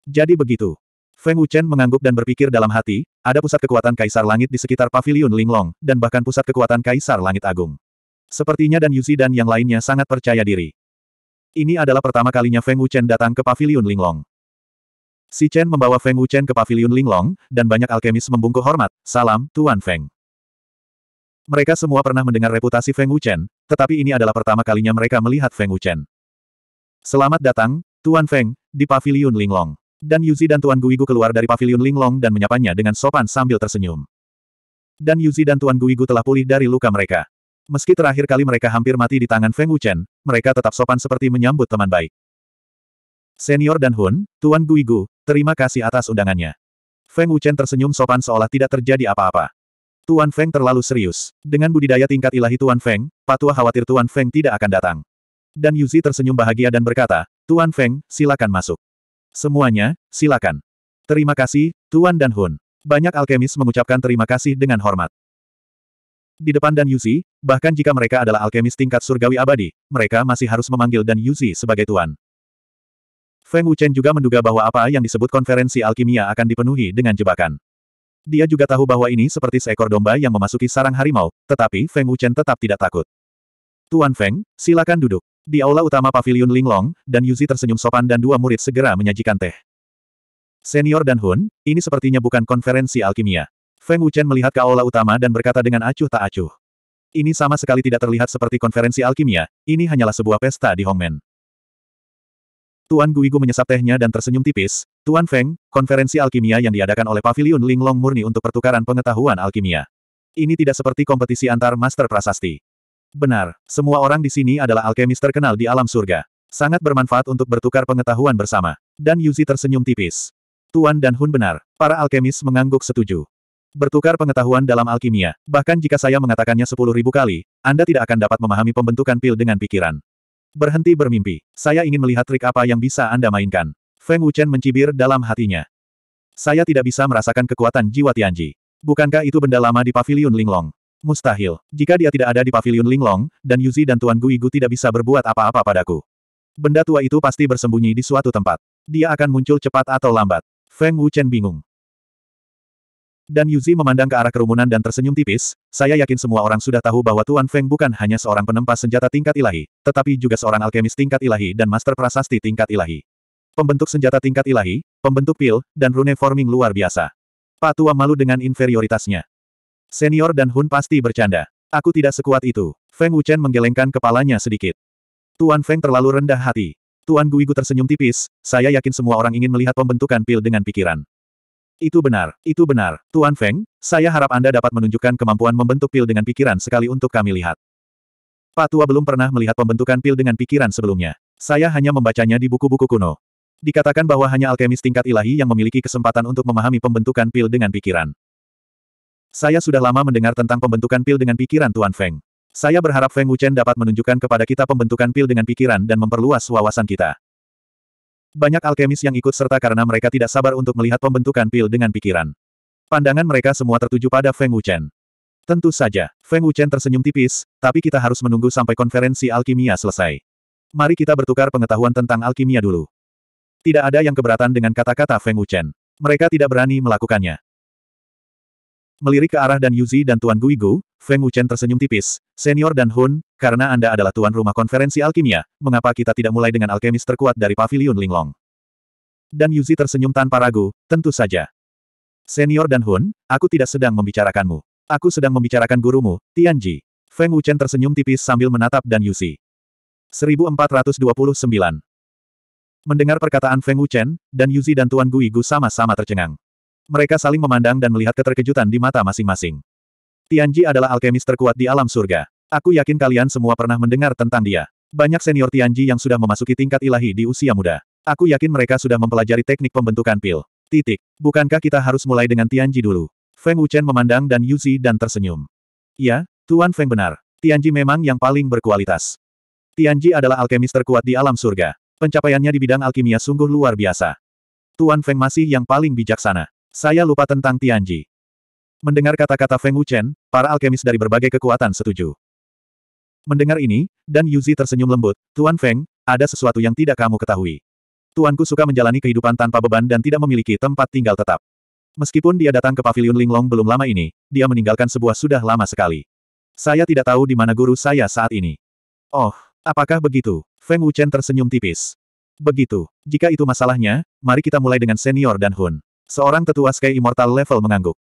Jadi begitu. Feng Wuchen mengangguk dan berpikir dalam hati, ada pusat kekuatan Kaisar Langit di sekitar Paviliun Linglong, dan bahkan pusat kekuatan Kaisar Langit Agung. Sepertinya Dan Yuzi dan yang lainnya sangat percaya diri. Ini adalah pertama kalinya Feng Wuchen datang ke Paviliun Linglong. Si Chen membawa Feng Wuchen ke Paviliun Linglong, dan banyak alkemis membungkuk hormat, salam, Tuan Feng. Mereka semua pernah mendengar reputasi Feng Wuchen, tetapi ini adalah pertama kalinya mereka melihat Feng Wuchen. Selamat datang, Tuan Feng, di Paviliun Linglong. Dan Yuzi dan Tuan Guigu keluar dari pavilion Linglong dan menyapanya dengan sopan sambil tersenyum. Dan Yuzi dan Tuan Guigu telah pulih dari luka mereka. Meski terakhir kali mereka hampir mati di tangan Feng Wuchen, mereka tetap sopan seperti menyambut teman baik. Senior dan Hun, Tuan Guigu, terima kasih atas undangannya. Feng Wuchen tersenyum sopan seolah tidak terjadi apa-apa. Tuan Feng terlalu serius. Dengan budidaya tingkat ilahi Tuan Feng, Patua khawatir Tuan Feng tidak akan datang. Dan Yuzi tersenyum bahagia dan berkata, Tuan Feng, silakan masuk. Semuanya, silakan. Terima kasih, Tuan dan Hun. Banyak alkemis mengucapkan terima kasih dengan hormat. Di depan Dan Yuzi, bahkan jika mereka adalah alkemis tingkat surgawi abadi, mereka masih harus memanggil Dan Yuzi sebagai tuan. Feng Wuchen juga menduga bahwa apa yang disebut konferensi alkimia akan dipenuhi dengan jebakan. Dia juga tahu bahwa ini seperti seekor domba yang memasuki sarang harimau, tetapi Feng Wuchen tetap tidak takut. Tuan Feng, silakan duduk. Di aula utama pavilion Linglong, dan Yuzi tersenyum sopan dan dua murid segera menyajikan teh. Senior dan Hun, ini sepertinya bukan konferensi alkimia. Feng Wuchen melihat ke aula utama dan berkata dengan acuh tak acuh. Ini sama sekali tidak terlihat seperti konferensi alkimia, ini hanyalah sebuah pesta di Hongmen. Tuan Guigu menyesap tehnya dan tersenyum tipis, Tuan Feng, konferensi alkimia yang diadakan oleh pavilion Linglong murni untuk pertukaran pengetahuan alkimia. Ini tidak seperti kompetisi antar master prasasti. Benar, semua orang di sini adalah alkemis terkenal di alam surga. Sangat bermanfaat untuk bertukar pengetahuan bersama. Dan Yuzi tersenyum tipis. Tuan dan Hun benar, para alkemis mengangguk setuju. Bertukar pengetahuan dalam alkimia, bahkan jika saya mengatakannya sepuluh ribu kali, Anda tidak akan dapat memahami pembentukan pil dengan pikiran. Berhenti bermimpi, saya ingin melihat trik apa yang bisa Anda mainkan. Feng Wuchen mencibir dalam hatinya. Saya tidak bisa merasakan kekuatan jiwa Tianji. Bukankah itu benda lama di Paviliun Linglong? Mustahil. Jika dia tidak ada di pavilion Linglong, dan Yuzi dan Tuan Guigu tidak bisa berbuat apa-apa padaku. Benda tua itu pasti bersembunyi di suatu tempat. Dia akan muncul cepat atau lambat. Feng Wuchen bingung. Dan Yuzi memandang ke arah kerumunan dan tersenyum tipis, saya yakin semua orang sudah tahu bahwa Tuan Feng bukan hanya seorang penempa senjata tingkat ilahi, tetapi juga seorang alkemis tingkat ilahi dan master prasasti tingkat ilahi. Pembentuk senjata tingkat ilahi, pembentuk pil, dan rune forming luar biasa. Pak Tua malu dengan inferioritasnya. Senior dan Hun pasti bercanda. Aku tidak sekuat itu. Feng Wuchen menggelengkan kepalanya sedikit. Tuan Feng terlalu rendah hati. Tuan Guigu tersenyum tipis, saya yakin semua orang ingin melihat pembentukan pil dengan pikiran. Itu benar, itu benar. Tuan Feng, saya harap Anda dapat menunjukkan kemampuan membentuk pil dengan pikiran sekali untuk kami lihat. Pak Tua belum pernah melihat pembentukan pil dengan pikiran sebelumnya. Saya hanya membacanya di buku-buku kuno. Dikatakan bahwa hanya alkemis tingkat ilahi yang memiliki kesempatan untuk memahami pembentukan pil dengan pikiran. Saya sudah lama mendengar tentang pembentukan pil dengan pikiran Tuan Feng. Saya berharap Feng Wuchen dapat menunjukkan kepada kita pembentukan pil dengan pikiran dan memperluas wawasan kita. Banyak alkemis yang ikut serta karena mereka tidak sabar untuk melihat pembentukan pil dengan pikiran. Pandangan mereka semua tertuju pada Feng Wuchen. Tentu saja, Feng Wuchen tersenyum tipis, tapi kita harus menunggu sampai konferensi alkimia selesai. Mari kita bertukar pengetahuan tentang alkimia dulu. Tidak ada yang keberatan dengan kata-kata Feng Wuchen. Mereka tidak berani melakukannya. Melirik ke arah Dan Yuzi dan Tuan Guigu, Feng Wuchen tersenyum tipis. Senior dan Hun, karena Anda adalah tuan rumah konferensi alkimia, mengapa kita tidak mulai dengan alkemis terkuat dari pavilion Linglong? Dan Yuzi tersenyum tanpa ragu, tentu saja. Senior dan Hun, aku tidak sedang membicarakanmu. Aku sedang membicarakan gurumu, Tianji. Feng Wuchen tersenyum tipis sambil menatap Dan Yuzi. 1429 Mendengar perkataan Feng Wuchen, Dan Yuzi dan Tuan Guigu sama-sama tercengang. Mereka saling memandang dan melihat keterkejutan di mata masing-masing. Tianji adalah alkemis terkuat di alam surga. Aku yakin kalian semua pernah mendengar tentang dia. Banyak senior Tianji yang sudah memasuki tingkat ilahi di usia muda. Aku yakin mereka sudah mempelajari teknik pembentukan pil. Titik. Bukankah kita harus mulai dengan Tianji dulu? Feng Wuchen memandang dan Yuzi dan tersenyum. Ya, Tuan Feng benar. Tianji memang yang paling berkualitas. Tianji adalah alkemis terkuat di alam surga. Pencapaiannya di bidang alkimia sungguh luar biasa. Tuan Feng masih yang paling bijaksana. Saya lupa tentang Tianji. Mendengar kata-kata Feng Wuchen, para alkemis dari berbagai kekuatan setuju. Mendengar ini, dan Yuzi tersenyum lembut, Tuan Feng, ada sesuatu yang tidak kamu ketahui. Tuanku suka menjalani kehidupan tanpa beban dan tidak memiliki tempat tinggal tetap. Meskipun dia datang ke Paviliun Linglong belum lama ini, dia meninggalkan sebuah sudah lama sekali. Saya tidak tahu di mana guru saya saat ini. Oh, apakah begitu? Feng Wuchen tersenyum tipis. Begitu. Jika itu masalahnya, mari kita mulai dengan senior dan Hun. Seorang tetua Sky Immortal level mengangguk.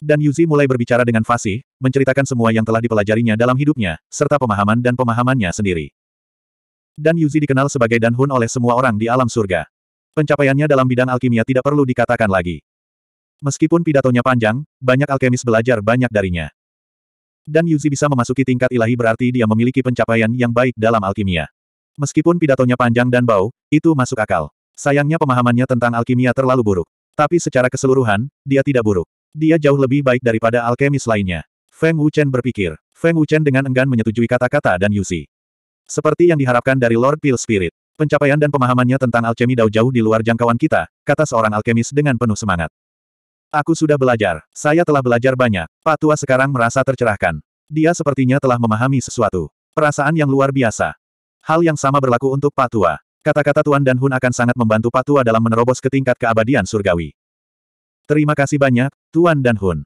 Dan Yuzi mulai berbicara dengan fasih, menceritakan semua yang telah dipelajarinya dalam hidupnya, serta pemahaman dan pemahamannya sendiri. Dan Yuzi dikenal sebagai Danhun oleh semua orang di alam surga. Pencapaiannya dalam bidang alkimia tidak perlu dikatakan lagi. Meskipun pidatonya panjang, banyak alkemis belajar banyak darinya. Dan Yuzi bisa memasuki tingkat ilahi berarti dia memiliki pencapaian yang baik dalam alkimia. Meskipun pidatonya panjang dan bau, itu masuk akal. Sayangnya pemahamannya tentang alkimia terlalu buruk. Tapi secara keseluruhan, dia tidak buruk. Dia jauh lebih baik daripada alkemis lainnya. Feng Wuchen berpikir. Feng Wuchen dengan enggan menyetujui kata-kata dan Yusi. Seperti yang diharapkan dari Lord Peel Spirit. Pencapaian dan pemahamannya tentang alkemi jauh di luar jangkauan kita, kata seorang alkemis dengan penuh semangat. Aku sudah belajar. Saya telah belajar banyak. Pak Tua sekarang merasa tercerahkan. Dia sepertinya telah memahami sesuatu. Perasaan yang luar biasa. Hal yang sama berlaku untuk Pak Tua. Kata-kata Tuan dan Hun akan sangat membantu Pak Tua dalam menerobos ke tingkat keabadian surgawi. Terima kasih banyak, Tuan dan Hun.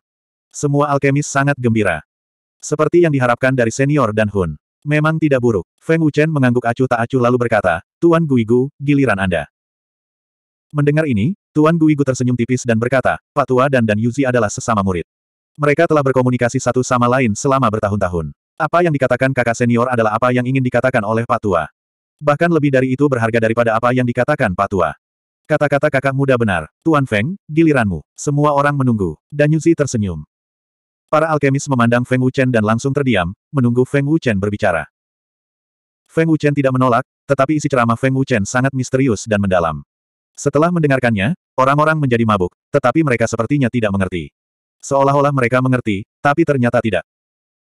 Semua alkemis sangat gembira. Seperti yang diharapkan dari senior dan Hun. Memang tidak buruk. Feng Wuchen mengangguk acuh tak acuh lalu berkata, Tuan Guigu, giliran Anda. Mendengar ini, Tuan Guigu tersenyum tipis dan berkata, Pak Tua dan Dan Yuzi adalah sesama murid. Mereka telah berkomunikasi satu sama lain selama bertahun-tahun. Apa yang dikatakan kakak senior adalah apa yang ingin dikatakan oleh Pak Tua bahkan lebih dari itu berharga daripada apa yang dikatakan Pak Tua. Kata-kata kakak muda benar, Tuan Feng, giliranmu. Semua orang menunggu, dan Yuzi tersenyum. Para alkemis memandang Feng Wuchen dan langsung terdiam, menunggu Feng Wuchen berbicara. Feng Wuchen tidak menolak, tetapi isi ceramah Feng Wuchen sangat misterius dan mendalam. Setelah mendengarkannya, orang-orang menjadi mabuk, tetapi mereka sepertinya tidak mengerti. Seolah-olah mereka mengerti, tapi ternyata tidak.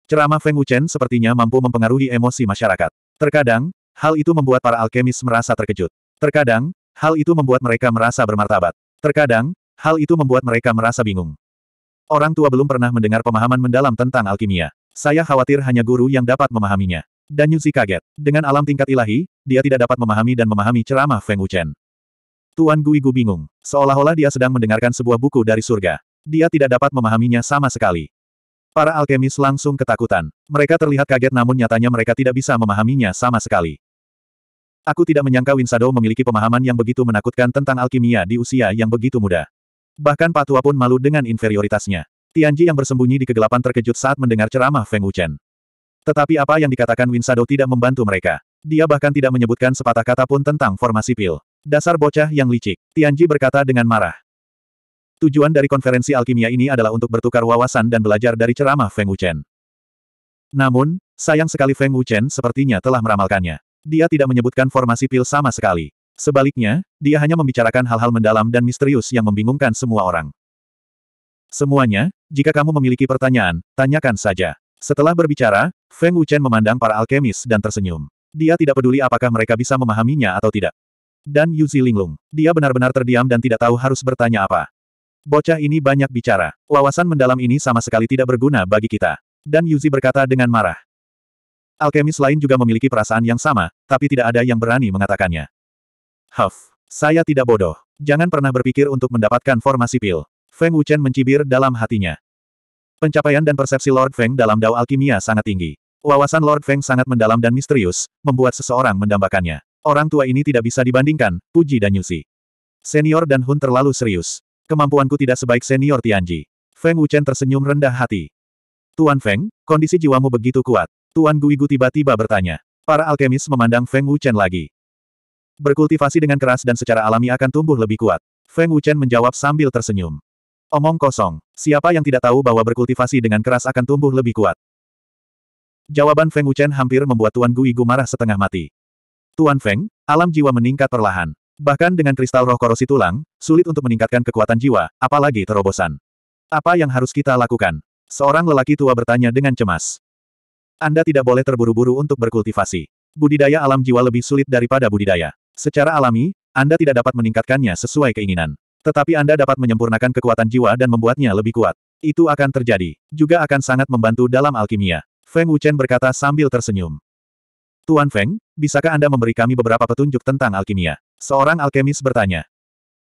Ceramah Feng Wuchen sepertinya mampu mempengaruhi emosi masyarakat. Terkadang, Hal itu membuat para alkemis merasa terkejut. Terkadang, hal itu membuat mereka merasa bermartabat. Terkadang, hal itu membuat mereka merasa bingung. Orang tua belum pernah mendengar pemahaman mendalam tentang alkimia. Saya khawatir hanya guru yang dapat memahaminya. Dan Yuzi kaget. Dengan alam tingkat ilahi, dia tidak dapat memahami dan memahami ceramah Feng Wuchen. Tuan Gui Gu bingung, seolah-olah dia sedang mendengarkan sebuah buku dari surga. Dia tidak dapat memahaminya sama sekali. Para alkemis langsung ketakutan. Mereka terlihat kaget namun nyatanya mereka tidak bisa memahaminya sama sekali. Aku tidak menyangka Winsado memiliki pemahaman yang begitu menakutkan tentang alkimia di usia yang begitu muda. Bahkan Patua pun malu dengan inferioritasnya. Tianji yang bersembunyi di kegelapan terkejut saat mendengar ceramah Feng Wuchen. Tetapi apa yang dikatakan Winsado tidak membantu mereka. Dia bahkan tidak menyebutkan sepatah kata pun tentang formasi pil. Dasar bocah yang licik, Tianji berkata dengan marah. Tujuan dari konferensi alkimia ini adalah untuk bertukar wawasan dan belajar dari ceramah Feng Wuchen. Namun, sayang sekali Feng Wuchen sepertinya telah meramalkannya. Dia tidak menyebutkan formasi pil sama sekali. Sebaliknya, dia hanya membicarakan hal-hal mendalam dan misterius yang membingungkan semua orang. Semuanya, jika kamu memiliki pertanyaan, tanyakan saja. Setelah berbicara, Feng Wuchen memandang para alkemis dan tersenyum. Dia tidak peduli apakah mereka bisa memahaminya atau tidak. Dan Yu linglung. Dia benar-benar terdiam dan tidak tahu harus bertanya apa. Bocah ini banyak bicara. Wawasan mendalam ini sama sekali tidak berguna bagi kita. Dan Yuzi berkata dengan marah. Alkemis lain juga memiliki perasaan yang sama, tapi tidak ada yang berani mengatakannya. Huff, saya tidak bodoh. Jangan pernah berpikir untuk mendapatkan formasi pil. Feng Wuchen mencibir dalam hatinya. Pencapaian dan persepsi Lord Feng dalam Dao Alkimia sangat tinggi. Wawasan Lord Feng sangat mendalam dan misterius, membuat seseorang mendambakannya. Orang tua ini tidak bisa dibandingkan, Puji dan Yusi. Senior dan Hun terlalu serius. Kemampuanku tidak sebaik senior Tianji. Feng Wuchen tersenyum rendah hati. Tuan Feng, kondisi jiwamu begitu kuat. Tuan Guigu tiba-tiba bertanya. Para alkemis memandang Feng Wuchen lagi. Berkultivasi dengan keras dan secara alami akan tumbuh lebih kuat. Feng Wuchen menjawab sambil tersenyum. Omong kosong, siapa yang tidak tahu bahwa berkultivasi dengan keras akan tumbuh lebih kuat? Jawaban Feng Wuchen hampir membuat Tuan Guigu marah setengah mati. Tuan Feng, alam jiwa meningkat perlahan. Bahkan dengan kristal roh korosi tulang, sulit untuk meningkatkan kekuatan jiwa, apalagi terobosan. Apa yang harus kita lakukan? Seorang lelaki tua bertanya dengan cemas. Anda tidak boleh terburu-buru untuk berkultivasi. Budidaya alam jiwa lebih sulit daripada budidaya. Secara alami, Anda tidak dapat meningkatkannya sesuai keinginan. Tetapi Anda dapat menyempurnakan kekuatan jiwa dan membuatnya lebih kuat. Itu akan terjadi. Juga akan sangat membantu dalam alkimia. Feng Wuchen berkata sambil tersenyum. Tuan Feng, bisakah Anda memberi kami beberapa petunjuk tentang alkimia? Seorang alkemis bertanya.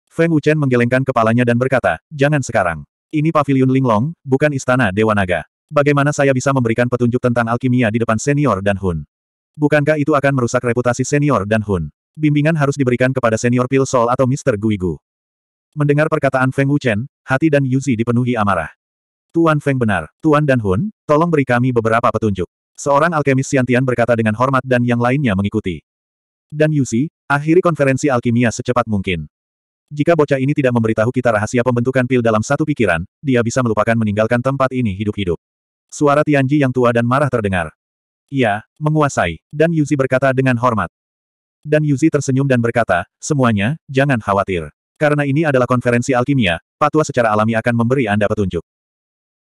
Feng Wuchen menggelengkan kepalanya dan berkata, jangan sekarang. Ini pavilion Linglong, bukan istana Dewa Naga. Bagaimana saya bisa memberikan petunjuk tentang alkimia di depan senior dan Hun? Bukankah itu akan merusak reputasi senior dan Hun? Bimbingan harus diberikan kepada senior Pil Sol atau Mr. Guigu. Mendengar perkataan Feng Wuchen, hati dan Yuzi dipenuhi amarah. Tuan Feng benar, Tuan dan Hun, tolong beri kami beberapa petunjuk. Seorang alkemis Siantian berkata dengan hormat dan yang lainnya mengikuti. Dan Yuzi, akhiri konferensi alkimia secepat mungkin. Jika bocah ini tidak memberitahu kita rahasia pembentukan pil dalam satu pikiran, dia bisa melupakan meninggalkan tempat ini hidup-hidup. Suara Tianji yang tua dan marah terdengar. Ya, menguasai, dan Yuzi berkata dengan hormat. Dan Yuzi tersenyum dan berkata, semuanya, jangan khawatir. Karena ini adalah konferensi alkimia, Patwa secara alami akan memberi Anda petunjuk.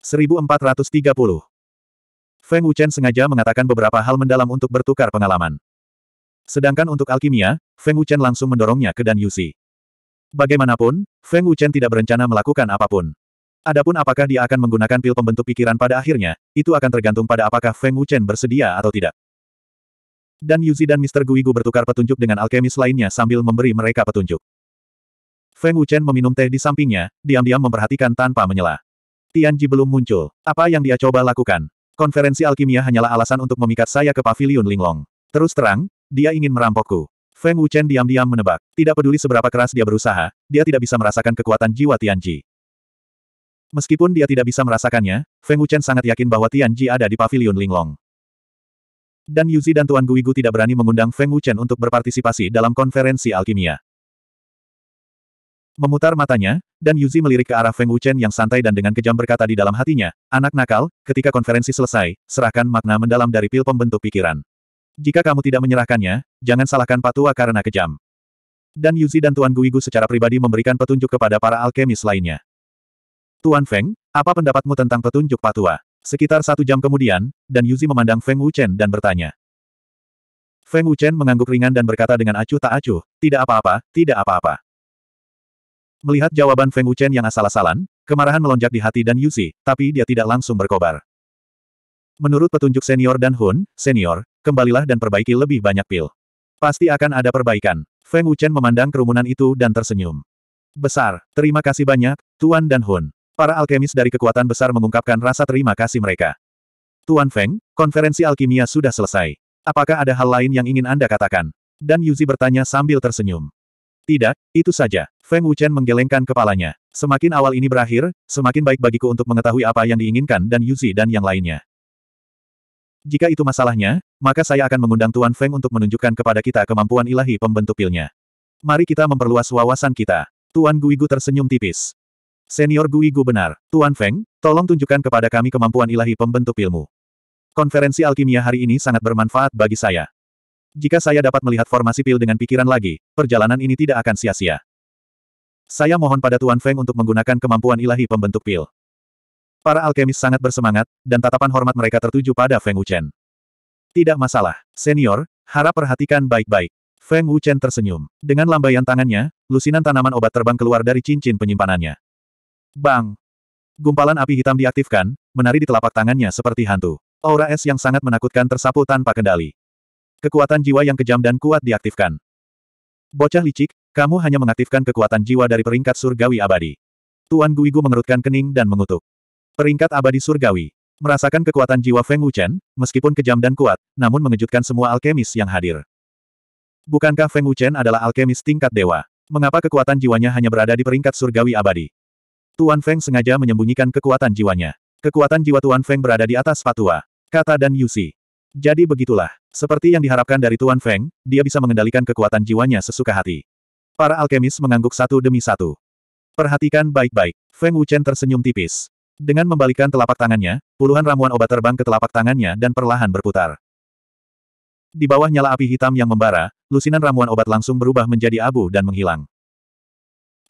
1430 Feng Wuchen sengaja mengatakan beberapa hal mendalam untuk bertukar pengalaman. Sedangkan untuk alkimia, Feng Wuchen langsung mendorongnya ke Dan Yuzi. Bagaimanapun, Feng Wuchen tidak berencana melakukan apapun. Adapun apakah dia akan menggunakan pil pembentuk pikiran pada akhirnya, itu akan tergantung pada apakah Feng Wuchen bersedia atau tidak. Dan Yuzi dan Mr. Guigu bertukar petunjuk dengan alkemis lainnya sambil memberi mereka petunjuk. Feng Wuchen meminum teh di sampingnya, diam-diam memperhatikan tanpa menyela. Tianji belum muncul. Apa yang dia coba lakukan? Konferensi alkimia hanyalah alasan untuk memikat saya ke Paviliun Linglong. Terus terang, dia ingin merampokku. Feng Wuchen diam-diam menebak. Tidak peduli seberapa keras dia berusaha, dia tidak bisa merasakan kekuatan jiwa Tianji. Meskipun dia tidak bisa merasakannya, Feng Wuchen sangat yakin bahwa Tianji ada di pavilion Linglong. Dan Yuzi dan Tuan Guigu tidak berani mengundang Feng Wuchen untuk berpartisipasi dalam konferensi alkimia. Memutar matanya, dan Yuzi melirik ke arah Feng Wuchen yang santai dan dengan kejam berkata di dalam hatinya, anak nakal, ketika konferensi selesai, serahkan makna mendalam dari pil pembentuk pikiran. Jika kamu tidak menyerahkannya, jangan salahkan Patua karena kejam. Dan Yuzi dan Tuan Guigu secara pribadi memberikan petunjuk kepada para alkemis lainnya. Tuan Feng, apa pendapatmu tentang petunjuk patua? Sekitar satu jam kemudian, Dan Yuzi memandang Feng Wuchen dan bertanya. Feng Wuchen mengangguk ringan dan berkata dengan acuh tak acuh, tidak apa-apa, tidak apa-apa. Melihat jawaban Feng Wuchen yang asal-asalan, kemarahan melonjak di hati Dan Yuzi, tapi dia tidak langsung berkobar. Menurut petunjuk senior Dan Hun, senior, kembalilah dan perbaiki lebih banyak pil. Pasti akan ada perbaikan. Feng Wuchen memandang kerumunan itu dan tersenyum. Besar, terima kasih banyak, Tuan Dan Hun. Para alkemis dari kekuatan besar mengungkapkan rasa terima kasih mereka. Tuan Feng, konferensi alkimia sudah selesai. Apakah ada hal lain yang ingin Anda katakan? Dan Yuzi bertanya sambil tersenyum. Tidak, itu saja. Feng Wuchen menggelengkan kepalanya. Semakin awal ini berakhir, semakin baik bagiku untuk mengetahui apa yang diinginkan dan Yuzi dan yang lainnya. Jika itu masalahnya, maka saya akan mengundang Tuan Feng untuk menunjukkan kepada kita kemampuan ilahi pembentuk pilnya. Mari kita memperluas wawasan kita. Tuan Guigu tersenyum tipis. Senior Gui Gu benar. Tuan Feng, tolong tunjukkan kepada kami kemampuan ilahi pembentuk ilmu. Konferensi alkimia hari ini sangat bermanfaat bagi saya. Jika saya dapat melihat formasi pil dengan pikiran lagi, perjalanan ini tidak akan sia-sia. Saya mohon pada Tuan Feng untuk menggunakan kemampuan ilahi pembentuk pil. Para alkemis sangat bersemangat, dan tatapan hormat mereka tertuju pada Feng Wuchen. Tidak masalah, senior, harap perhatikan baik-baik. Feng Wuchen tersenyum. Dengan lambaian tangannya, lusinan tanaman obat terbang keluar dari cincin penyimpanannya. Bang! Gumpalan api hitam diaktifkan, menari di telapak tangannya seperti hantu. Aura es yang sangat menakutkan tersapu tanpa kendali. Kekuatan jiwa yang kejam dan kuat diaktifkan. Bocah licik, kamu hanya mengaktifkan kekuatan jiwa dari peringkat surgawi abadi. Tuan Guigu mengerutkan kening dan mengutuk. Peringkat abadi surgawi. Merasakan kekuatan jiwa Feng Wuchen, meskipun kejam dan kuat, namun mengejutkan semua alkemis yang hadir. Bukankah Feng Wuchen adalah alkemis tingkat dewa? Mengapa kekuatan jiwanya hanya berada di peringkat surgawi abadi? Tuan Feng sengaja menyembunyikan kekuatan jiwanya. Kekuatan jiwa Tuan Feng berada di atas fatwa. Kata Dan Yusi. Jadi begitulah. Seperti yang diharapkan dari Tuan Feng, dia bisa mengendalikan kekuatan jiwanya sesuka hati. Para alkemis mengangguk satu demi satu. Perhatikan baik-baik. Feng Wuchen tersenyum tipis. Dengan membalikkan telapak tangannya, puluhan ramuan obat terbang ke telapak tangannya dan perlahan berputar. Di bawah nyala api hitam yang membara, lusinan ramuan obat langsung berubah menjadi abu dan menghilang.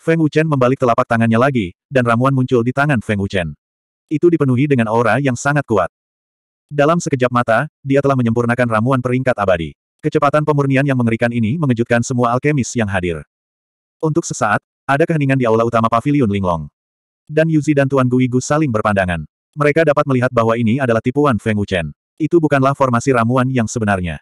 Feng Wuchen membalik telapak tangannya lagi, dan ramuan muncul di tangan Feng Wuchen. Itu dipenuhi dengan aura yang sangat kuat. Dalam sekejap mata, dia telah menyempurnakan ramuan peringkat abadi. Kecepatan pemurnian yang mengerikan ini mengejutkan semua alkemis yang hadir. Untuk sesaat, ada keheningan di aula utama pavilion Linglong. Dan Yuzi dan Tuan Gui saling berpandangan. Mereka dapat melihat bahwa ini adalah tipuan Feng Wuchen. Itu bukanlah formasi ramuan yang sebenarnya.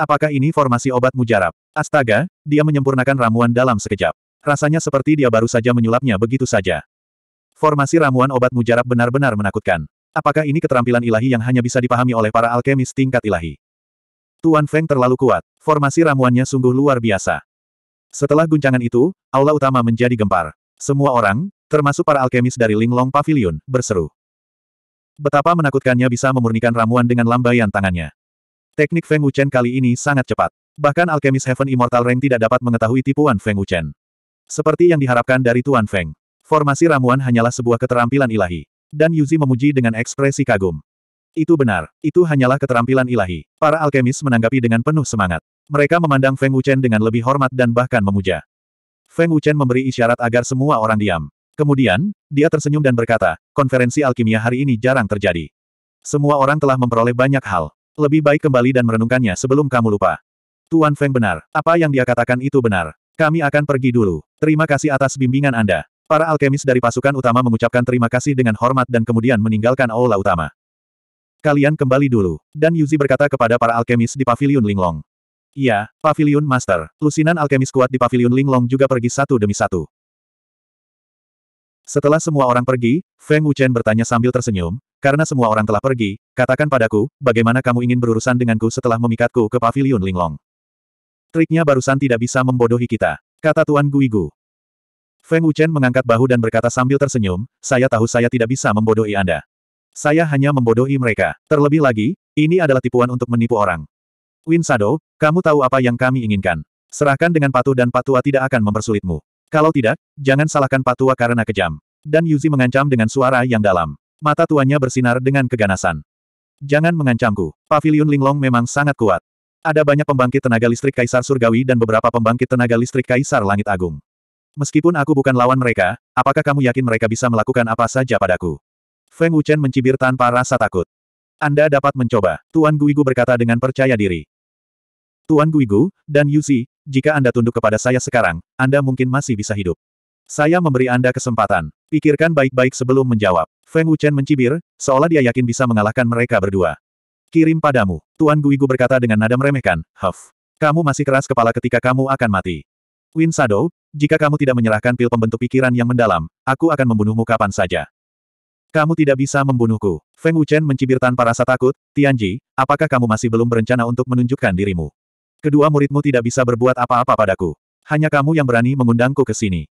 Apakah ini formasi obat mujarab? Astaga, dia menyempurnakan ramuan dalam sekejap. Rasanya seperti dia baru saja menyulapnya begitu saja. Formasi ramuan obat mujarab benar-benar menakutkan. Apakah ini keterampilan ilahi yang hanya bisa dipahami oleh para alkemis tingkat ilahi? Tuan Feng terlalu kuat. Formasi ramuannya sungguh luar biasa. Setelah guncangan itu, aula utama menjadi gempar. Semua orang, termasuk para alkemis dari Linglong Pavilion, berseru. Betapa menakutkannya bisa memurnikan ramuan dengan lambaian tangannya. Teknik Feng Wuchen kali ini sangat cepat. Bahkan alkemis Heaven Immortal Rank tidak dapat mengetahui tipuan Feng Wuchen. Seperti yang diharapkan dari Tuan Feng. Formasi ramuan hanyalah sebuah keterampilan ilahi. Dan Yuzi memuji dengan ekspresi kagum. Itu benar, itu hanyalah keterampilan ilahi. Para alkemis menanggapi dengan penuh semangat. Mereka memandang Feng Wuchen dengan lebih hormat dan bahkan memuja. Feng Wuchen memberi isyarat agar semua orang diam. Kemudian, dia tersenyum dan berkata, konferensi alkimia hari ini jarang terjadi. Semua orang telah memperoleh banyak hal. Lebih baik kembali dan merenungkannya sebelum kamu lupa. Tuan Feng benar, apa yang dia katakan itu benar. Kami akan pergi dulu. Terima kasih atas bimbingan Anda. Para alkemis dari pasukan utama mengucapkan terima kasih dengan hormat dan kemudian meninggalkan aula utama. Kalian kembali dulu. Dan Yuzi berkata kepada para alkemis di pavilion Linglong. Iya, pavilion master. Lusinan alkemis kuat di pavilion Linglong juga pergi satu demi satu. Setelah semua orang pergi, Feng Wuchen bertanya sambil tersenyum, karena semua orang telah pergi, katakan padaku, bagaimana kamu ingin berurusan denganku setelah memikatku ke pavilion Linglong. Triknya barusan tidak bisa membodohi kita. Kata Tuan Guigu. Feng Wuchen mengangkat bahu dan berkata sambil tersenyum, saya tahu saya tidak bisa membodohi Anda. Saya hanya membodohi mereka. Terlebih lagi, ini adalah tipuan untuk menipu orang. Win Sado, kamu tahu apa yang kami inginkan. Serahkan dengan patuh dan patua tidak akan mempersulitmu. Kalau tidak, jangan salahkan patua karena kejam. Dan Yuzi mengancam dengan suara yang dalam. Mata tuannya bersinar dengan keganasan. Jangan mengancamku. pavilion Linglong memang sangat kuat. Ada banyak pembangkit tenaga listrik Kaisar Surgawi dan beberapa pembangkit tenaga listrik Kaisar Langit Agung. Meskipun aku bukan lawan mereka, apakah kamu yakin mereka bisa melakukan apa saja padaku? Feng Wuchen mencibir tanpa rasa takut. Anda dapat mencoba, Tuan Guigu berkata dengan percaya diri. Tuan Guigu, dan Yuzi, jika Anda tunduk kepada saya sekarang, Anda mungkin masih bisa hidup. Saya memberi Anda kesempatan. Pikirkan baik-baik sebelum menjawab. Feng Wuchen mencibir, seolah dia yakin bisa mengalahkan mereka berdua. Kirim padamu. Tuan Guigu berkata dengan nada meremehkan, Huff. Kamu masih keras kepala ketika kamu akan mati. Win Shadow, jika kamu tidak menyerahkan pil pembentuk pikiran yang mendalam, aku akan membunuhmu kapan saja. Kamu tidak bisa membunuhku. Feng Wuchen mencibir tanpa rasa takut, Tianji, apakah kamu masih belum berencana untuk menunjukkan dirimu? Kedua muridmu tidak bisa berbuat apa-apa padaku. Hanya kamu yang berani mengundangku ke sini.